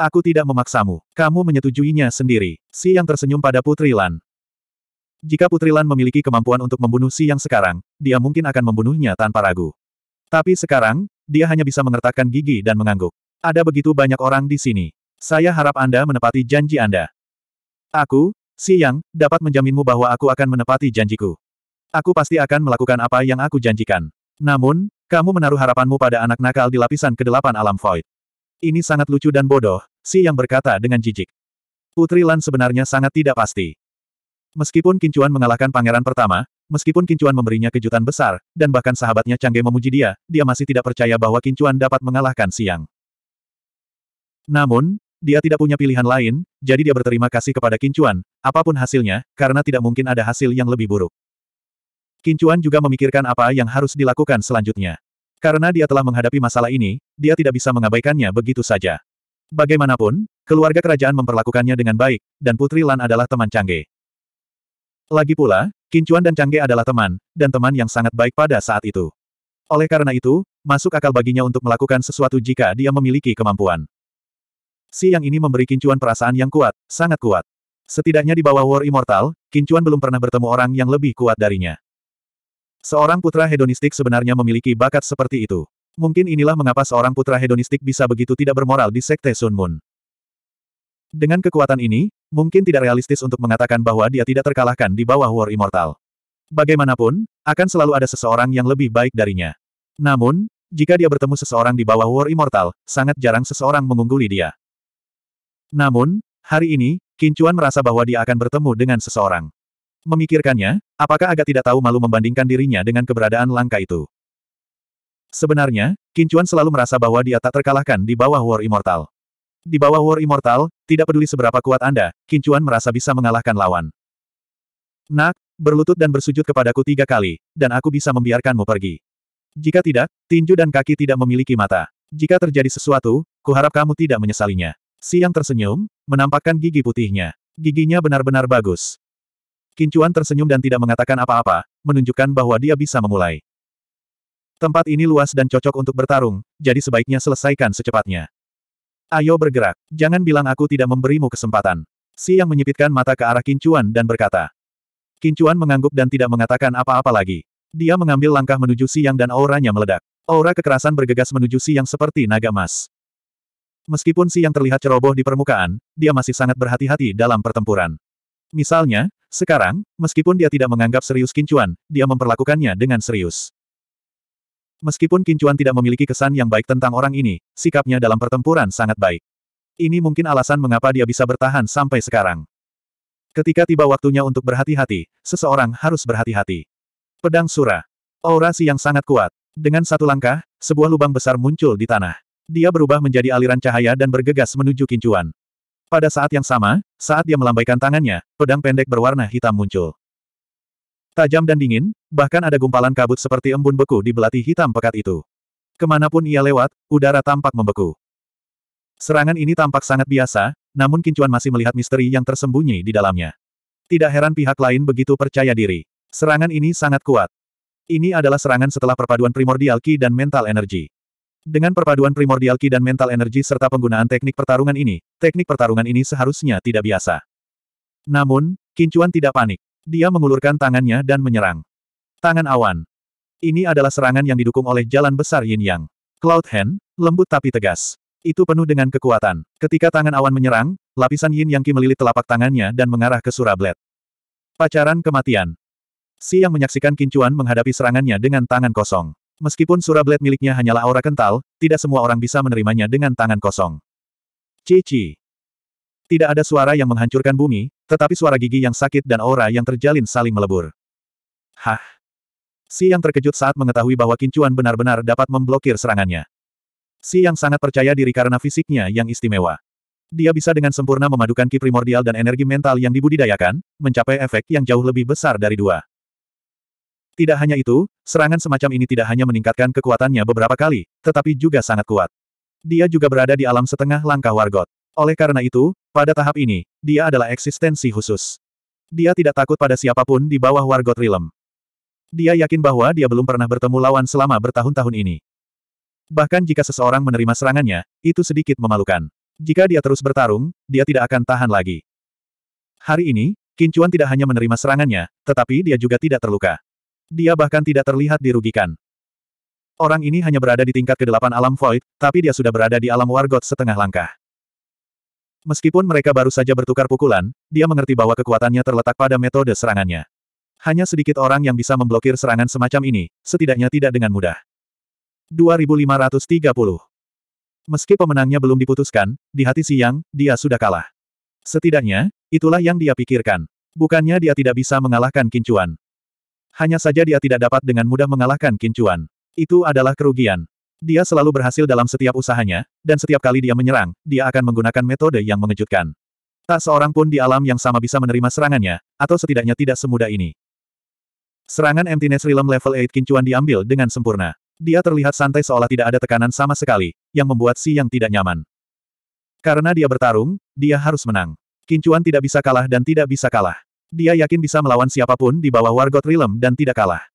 Aku tidak memaksamu, kamu menyetujuinya sendiri. Si yang tersenyum pada Putri Lan. Jika Putri Lan memiliki kemampuan untuk membunuh si yang sekarang, dia mungkin akan membunuhnya tanpa ragu. Tapi sekarang, dia hanya bisa mengertakkan gigi dan mengangguk. Ada begitu banyak orang di sini. Saya harap Anda menepati janji Anda. Aku, Si Yang, dapat menjaminmu bahwa aku akan menepati janjiku. Aku pasti akan melakukan apa yang aku janjikan. Namun, kamu menaruh harapanmu pada anak nakal di lapisan kedelapan alam void. Ini sangat lucu dan bodoh, Si Yang berkata dengan jijik. Putri Lan sebenarnya sangat tidak pasti. Meskipun Kincuan mengalahkan pangeran pertama, meskipun Kincuan memberinya kejutan besar, dan bahkan sahabatnya Changge memuji dia, dia masih tidak percaya bahwa Kincuan dapat mengalahkan Siang. Namun, dia tidak punya pilihan lain, jadi dia berterima kasih kepada Kincuan, apapun hasilnya, karena tidak mungkin ada hasil yang lebih buruk. Kincuan juga memikirkan apa yang harus dilakukan selanjutnya. Karena dia telah menghadapi masalah ini, dia tidak bisa mengabaikannya begitu saja. Bagaimanapun, keluarga kerajaan memperlakukannya dengan baik, dan Putri Lan adalah teman Cangge. Lagi pula, Kincuan dan Cangge adalah teman, dan teman yang sangat baik pada saat itu. Oleh karena itu, masuk akal baginya untuk melakukan sesuatu jika dia memiliki kemampuan. Si yang ini memberi Kincuan perasaan yang kuat, sangat kuat. Setidaknya di bawah War Immortal, Kincuan belum pernah bertemu orang yang lebih kuat darinya. Seorang putra hedonistik sebenarnya memiliki bakat seperti itu. Mungkin inilah mengapa seorang putra hedonistik bisa begitu tidak bermoral di Sekte Sun Moon. Dengan kekuatan ini, mungkin tidak realistis untuk mengatakan bahwa dia tidak terkalahkan di bawah War Immortal. Bagaimanapun, akan selalu ada seseorang yang lebih baik darinya. Namun, jika dia bertemu seseorang di bawah War Immortal, sangat jarang seseorang mengungguli dia. Namun, hari ini, Kincuan merasa bahwa dia akan bertemu dengan seseorang. Memikirkannya, apakah agak tidak tahu malu membandingkan dirinya dengan keberadaan langka itu. Sebenarnya, Kincuan selalu merasa bahwa dia tak terkalahkan di bawah War Immortal. Di bawah War Immortal, tidak peduli seberapa kuat Anda, Kincuan merasa bisa mengalahkan lawan. Nak, berlutut dan bersujud kepadaku tiga kali, dan aku bisa membiarkanmu pergi. Jika tidak, tinju dan kaki tidak memiliki mata. Jika terjadi sesuatu, kuharap kamu tidak menyesalinya. Siang tersenyum, menampakkan gigi putihnya. Giginya benar-benar bagus. Kincuan tersenyum dan tidak mengatakan apa-apa, menunjukkan bahwa dia bisa memulai. Tempat ini luas dan cocok untuk bertarung, jadi sebaiknya selesaikan secepatnya. Ayo bergerak, jangan bilang aku tidak memberimu kesempatan. Siang menyipitkan mata ke arah Kincuan dan berkata. Kincuan mengangguk dan tidak mengatakan apa-apa lagi. Dia mengambil langkah menuju siang dan auranya meledak. Aura kekerasan bergegas menuju siang seperti naga emas. Meskipun Si yang terlihat ceroboh di permukaan, dia masih sangat berhati-hati dalam pertempuran. Misalnya, sekarang, meskipun dia tidak menganggap serius Kincuan, dia memperlakukannya dengan serius. Meskipun Kincuan tidak memiliki kesan yang baik tentang orang ini, sikapnya dalam pertempuran sangat baik. Ini mungkin alasan mengapa dia bisa bertahan sampai sekarang. Ketika tiba waktunya untuk berhati-hati, seseorang harus berhati-hati. Pedang Sura. Aura Si yang sangat kuat. Dengan satu langkah, sebuah lubang besar muncul di tanah. Dia berubah menjadi aliran cahaya dan bergegas menuju kincuan. Pada saat yang sama, saat dia melambaikan tangannya, pedang pendek berwarna hitam muncul. Tajam dan dingin, bahkan ada gumpalan kabut seperti embun beku di belati hitam pekat itu. Kemanapun ia lewat, udara tampak membeku. Serangan ini tampak sangat biasa, namun kincuan masih melihat misteri yang tersembunyi di dalamnya. Tidak heran pihak lain begitu percaya diri. Serangan ini sangat kuat. Ini adalah serangan setelah perpaduan primordial ki dan mental energi. Dengan perpaduan primordial ki dan mental energi serta penggunaan teknik pertarungan ini, teknik pertarungan ini seharusnya tidak biasa. Namun, Kincuan tidak panik. Dia mengulurkan tangannya dan menyerang. Tangan awan. Ini adalah serangan yang didukung oleh jalan besar yin yang. Cloud hand, lembut tapi tegas. Itu penuh dengan kekuatan. Ketika tangan awan menyerang, lapisan yin yang ki melilit telapak tangannya dan mengarah ke surablet. Pacaran kematian. Si yang menyaksikan Kincuan menghadapi serangannya dengan tangan kosong. Meskipun surablade miliknya hanyalah aura kental, tidak semua orang bisa menerimanya dengan tangan kosong. Cici. Tidak ada suara yang menghancurkan bumi, tetapi suara gigi yang sakit dan aura yang terjalin saling melebur. Hah. Si yang terkejut saat mengetahui bahwa kincuan benar-benar dapat memblokir serangannya. Si yang sangat percaya diri karena fisiknya yang istimewa. Dia bisa dengan sempurna memadukan ki primordial dan energi mental yang dibudidayakan, mencapai efek yang jauh lebih besar dari dua. Tidak hanya itu, serangan semacam ini tidak hanya meningkatkan kekuatannya beberapa kali, tetapi juga sangat kuat. Dia juga berada di alam setengah langkah wargot. Oleh karena itu, pada tahap ini, dia adalah eksistensi khusus. Dia tidak takut pada siapapun di bawah wargot realm. Dia yakin bahwa dia belum pernah bertemu lawan selama bertahun-tahun ini. Bahkan jika seseorang menerima serangannya, itu sedikit memalukan. Jika dia terus bertarung, dia tidak akan tahan lagi. Hari ini, Kincuan tidak hanya menerima serangannya, tetapi dia juga tidak terluka. Dia bahkan tidak terlihat dirugikan. Orang ini hanya berada di tingkat ke-8 alam void, tapi dia sudah berada di alam wargot setengah langkah. Meskipun mereka baru saja bertukar pukulan, dia mengerti bahwa kekuatannya terletak pada metode serangannya. Hanya sedikit orang yang bisa memblokir serangan semacam ini, setidaknya tidak dengan mudah. 2530 Meski pemenangnya belum diputuskan, di hati siang, dia sudah kalah. Setidaknya, itulah yang dia pikirkan. Bukannya dia tidak bisa mengalahkan kincuan. Hanya saja dia tidak dapat dengan mudah mengalahkan Kincuan. Itu adalah kerugian. Dia selalu berhasil dalam setiap usahanya, dan setiap kali dia menyerang, dia akan menggunakan metode yang mengejutkan. Tak seorang pun di alam yang sama bisa menerima serangannya, atau setidaknya tidak semudah ini. Serangan Emptiness Realm level 8 Kincuan diambil dengan sempurna. Dia terlihat santai seolah tidak ada tekanan sama sekali, yang membuat Si yang tidak nyaman. Karena dia bertarung, dia harus menang. Kincuan tidak bisa kalah dan tidak bisa kalah. Dia yakin bisa melawan siapapun di bawah Wargot Rilem dan tidak kalah.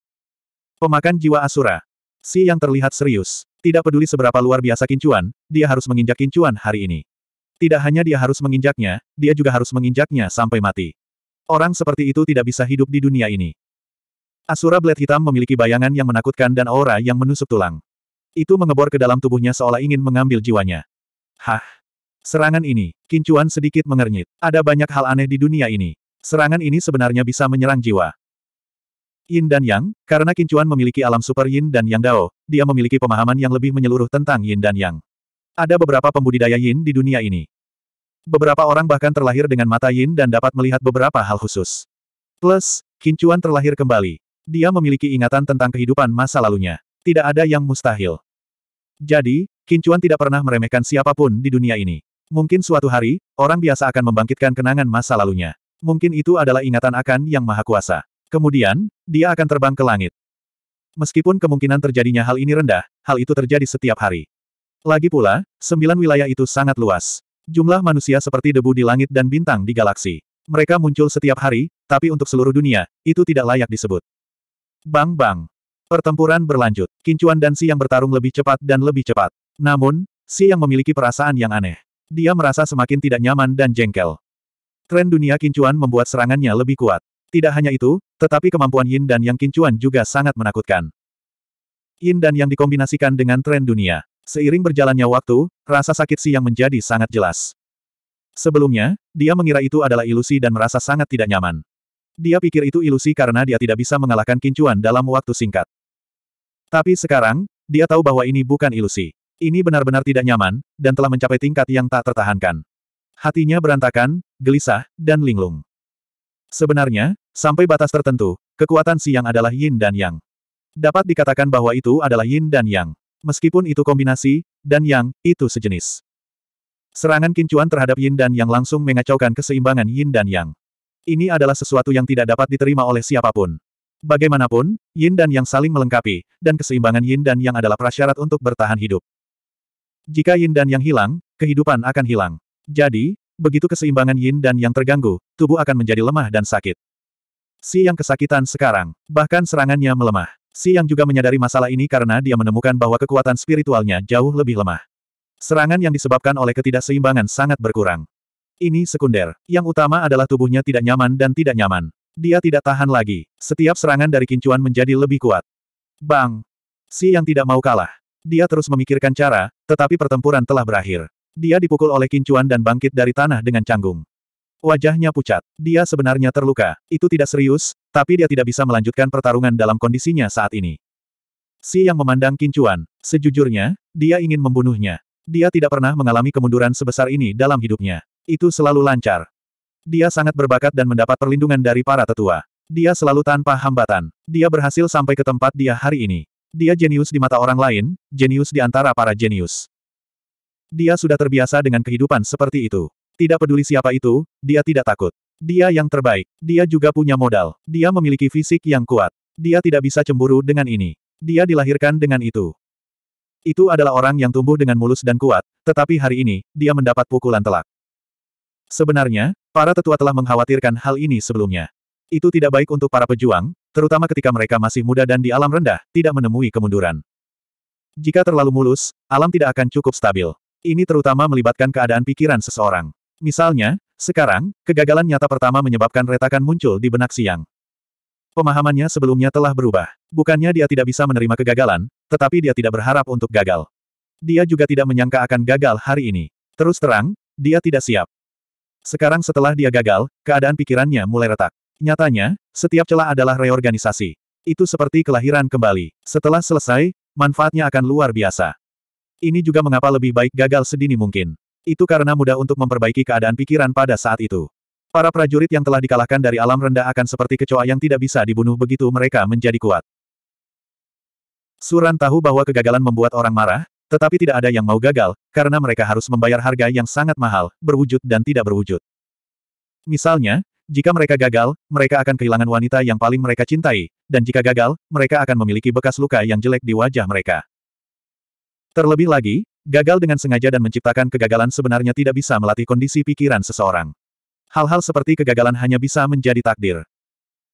Pemakan jiwa Asura. Si yang terlihat serius. Tidak peduli seberapa luar biasa kincuan, dia harus menginjak kincuan hari ini. Tidak hanya dia harus menginjaknya, dia juga harus menginjaknya sampai mati. Orang seperti itu tidak bisa hidup di dunia ini. Asura Blade Hitam memiliki bayangan yang menakutkan dan aura yang menusuk tulang. Itu mengebor ke dalam tubuhnya seolah ingin mengambil jiwanya. Hah! Serangan ini, Kincuan sedikit mengernyit. Ada banyak hal aneh di dunia ini. Serangan ini sebenarnya bisa menyerang jiwa. Yin dan Yang, karena Kincuan memiliki alam super Yin dan Yang Dao, dia memiliki pemahaman yang lebih menyeluruh tentang Yin dan Yang. Ada beberapa pembudidaya Yin di dunia ini. Beberapa orang bahkan terlahir dengan mata Yin dan dapat melihat beberapa hal khusus. Plus, Kincuan terlahir kembali. Dia memiliki ingatan tentang kehidupan masa lalunya. Tidak ada yang mustahil. Jadi, Kincuan tidak pernah meremehkan siapapun di dunia ini. Mungkin suatu hari, orang biasa akan membangkitkan kenangan masa lalunya. Mungkin itu adalah ingatan akan Yang Maha Kuasa. Kemudian, dia akan terbang ke langit. Meskipun kemungkinan terjadinya hal ini rendah, hal itu terjadi setiap hari. Lagi pula, sembilan wilayah itu sangat luas. Jumlah manusia seperti debu di langit dan bintang di galaksi. Mereka muncul setiap hari, tapi untuk seluruh dunia, itu tidak layak disebut. Bang-bang. Pertempuran berlanjut. Kincuan dan Si yang bertarung lebih cepat dan lebih cepat. Namun, Si yang memiliki perasaan yang aneh. Dia merasa semakin tidak nyaman dan jengkel. Tren dunia kincuan membuat serangannya lebih kuat. Tidak hanya itu, tetapi kemampuan yin dan yang kincuan juga sangat menakutkan. Yin dan yang dikombinasikan dengan tren dunia. Seiring berjalannya waktu, rasa sakit si yang menjadi sangat jelas. Sebelumnya, dia mengira itu adalah ilusi dan merasa sangat tidak nyaman. Dia pikir itu ilusi karena dia tidak bisa mengalahkan kincuan dalam waktu singkat. Tapi sekarang, dia tahu bahwa ini bukan ilusi. Ini benar-benar tidak nyaman, dan telah mencapai tingkat yang tak tertahankan. Hatinya berantakan, gelisah, dan linglung. Sebenarnya, sampai batas tertentu, kekuatan siang adalah yin dan yang. Dapat dikatakan bahwa itu adalah yin dan yang. Meskipun itu kombinasi, dan yang, itu sejenis. Serangan kincuan terhadap yin dan yang langsung mengacaukan keseimbangan yin dan yang. Ini adalah sesuatu yang tidak dapat diterima oleh siapapun. Bagaimanapun, yin dan yang saling melengkapi, dan keseimbangan yin dan yang adalah prasyarat untuk bertahan hidup. Jika yin dan yang hilang, kehidupan akan hilang. Jadi, begitu keseimbangan yin dan yang terganggu, tubuh akan menjadi lemah dan sakit. Si yang kesakitan sekarang, bahkan serangannya melemah. Si yang juga menyadari masalah ini karena dia menemukan bahwa kekuatan spiritualnya jauh lebih lemah. Serangan yang disebabkan oleh ketidakseimbangan sangat berkurang. Ini sekunder. Yang utama adalah tubuhnya tidak nyaman dan tidak nyaman. Dia tidak tahan lagi. Setiap serangan dari kincuan menjadi lebih kuat. Bang! Si yang tidak mau kalah. Dia terus memikirkan cara, tetapi pertempuran telah berakhir. Dia dipukul oleh kincuan dan bangkit dari tanah dengan canggung. Wajahnya pucat. Dia sebenarnya terluka. Itu tidak serius, tapi dia tidak bisa melanjutkan pertarungan dalam kondisinya saat ini. Si yang memandang kincuan. Sejujurnya, dia ingin membunuhnya. Dia tidak pernah mengalami kemunduran sebesar ini dalam hidupnya. Itu selalu lancar. Dia sangat berbakat dan mendapat perlindungan dari para tetua. Dia selalu tanpa hambatan. Dia berhasil sampai ke tempat dia hari ini. Dia jenius di mata orang lain, jenius di antara para jenius. Dia sudah terbiasa dengan kehidupan seperti itu. Tidak peduli siapa itu, dia tidak takut. Dia yang terbaik. Dia juga punya modal. Dia memiliki fisik yang kuat. Dia tidak bisa cemburu dengan ini. Dia dilahirkan dengan itu. Itu adalah orang yang tumbuh dengan mulus dan kuat, tetapi hari ini, dia mendapat pukulan telak. Sebenarnya, para tetua telah mengkhawatirkan hal ini sebelumnya. Itu tidak baik untuk para pejuang, terutama ketika mereka masih muda dan di alam rendah, tidak menemui kemunduran. Jika terlalu mulus, alam tidak akan cukup stabil. Ini terutama melibatkan keadaan pikiran seseorang. Misalnya, sekarang, kegagalan nyata pertama menyebabkan retakan muncul di benak siang. Pemahamannya sebelumnya telah berubah. Bukannya dia tidak bisa menerima kegagalan, tetapi dia tidak berharap untuk gagal. Dia juga tidak menyangka akan gagal hari ini. Terus terang, dia tidak siap. Sekarang setelah dia gagal, keadaan pikirannya mulai retak. Nyatanya, setiap celah adalah reorganisasi. Itu seperti kelahiran kembali. Setelah selesai, manfaatnya akan luar biasa. Ini juga mengapa lebih baik gagal sedini mungkin. Itu karena mudah untuk memperbaiki keadaan pikiran pada saat itu. Para prajurit yang telah dikalahkan dari alam rendah akan seperti kecoa yang tidak bisa dibunuh begitu mereka menjadi kuat. Suran tahu bahwa kegagalan membuat orang marah, tetapi tidak ada yang mau gagal, karena mereka harus membayar harga yang sangat mahal, berwujud dan tidak berwujud. Misalnya, jika mereka gagal, mereka akan kehilangan wanita yang paling mereka cintai, dan jika gagal, mereka akan memiliki bekas luka yang jelek di wajah mereka. Terlebih lagi, gagal dengan sengaja dan menciptakan kegagalan sebenarnya tidak bisa melatih kondisi pikiran seseorang. Hal-hal seperti kegagalan hanya bisa menjadi takdir.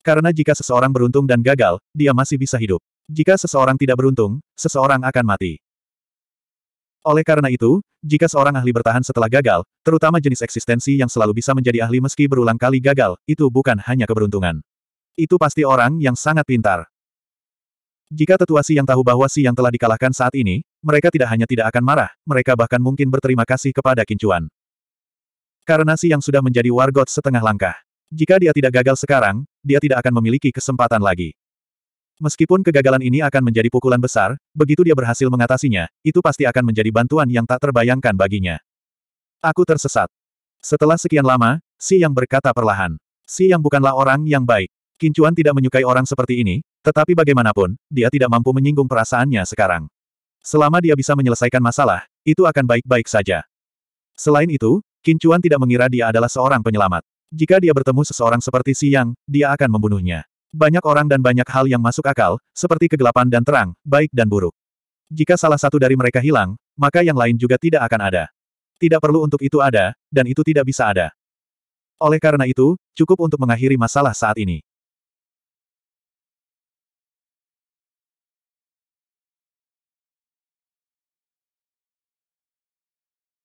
Karena jika seseorang beruntung dan gagal, dia masih bisa hidup. Jika seseorang tidak beruntung, seseorang akan mati. Oleh karena itu, jika seorang ahli bertahan setelah gagal, terutama jenis eksistensi yang selalu bisa menjadi ahli meski berulang kali gagal, itu bukan hanya keberuntungan. Itu pasti orang yang sangat pintar. Jika tetua Si yang tahu bahwa Si yang telah dikalahkan saat ini, mereka tidak hanya tidak akan marah, mereka bahkan mungkin berterima kasih kepada Kincuan. Karena Si yang sudah menjadi wargot setengah langkah. Jika dia tidak gagal sekarang, dia tidak akan memiliki kesempatan lagi. Meskipun kegagalan ini akan menjadi pukulan besar, begitu dia berhasil mengatasinya, itu pasti akan menjadi bantuan yang tak terbayangkan baginya. Aku tersesat. Setelah sekian lama, Si yang berkata perlahan. Si yang bukanlah orang yang baik. Kincuan tidak menyukai orang seperti ini, tetapi bagaimanapun, dia tidak mampu menyinggung perasaannya sekarang. Selama dia bisa menyelesaikan masalah, itu akan baik-baik saja. Selain itu, Kincuan tidak mengira dia adalah seorang penyelamat. Jika dia bertemu seseorang seperti Si dia akan membunuhnya. Banyak orang dan banyak hal yang masuk akal, seperti kegelapan dan terang, baik dan buruk. Jika salah satu dari mereka hilang, maka yang lain juga tidak akan ada. Tidak perlu untuk itu ada, dan itu tidak bisa ada. Oleh karena itu, cukup untuk mengakhiri masalah saat ini.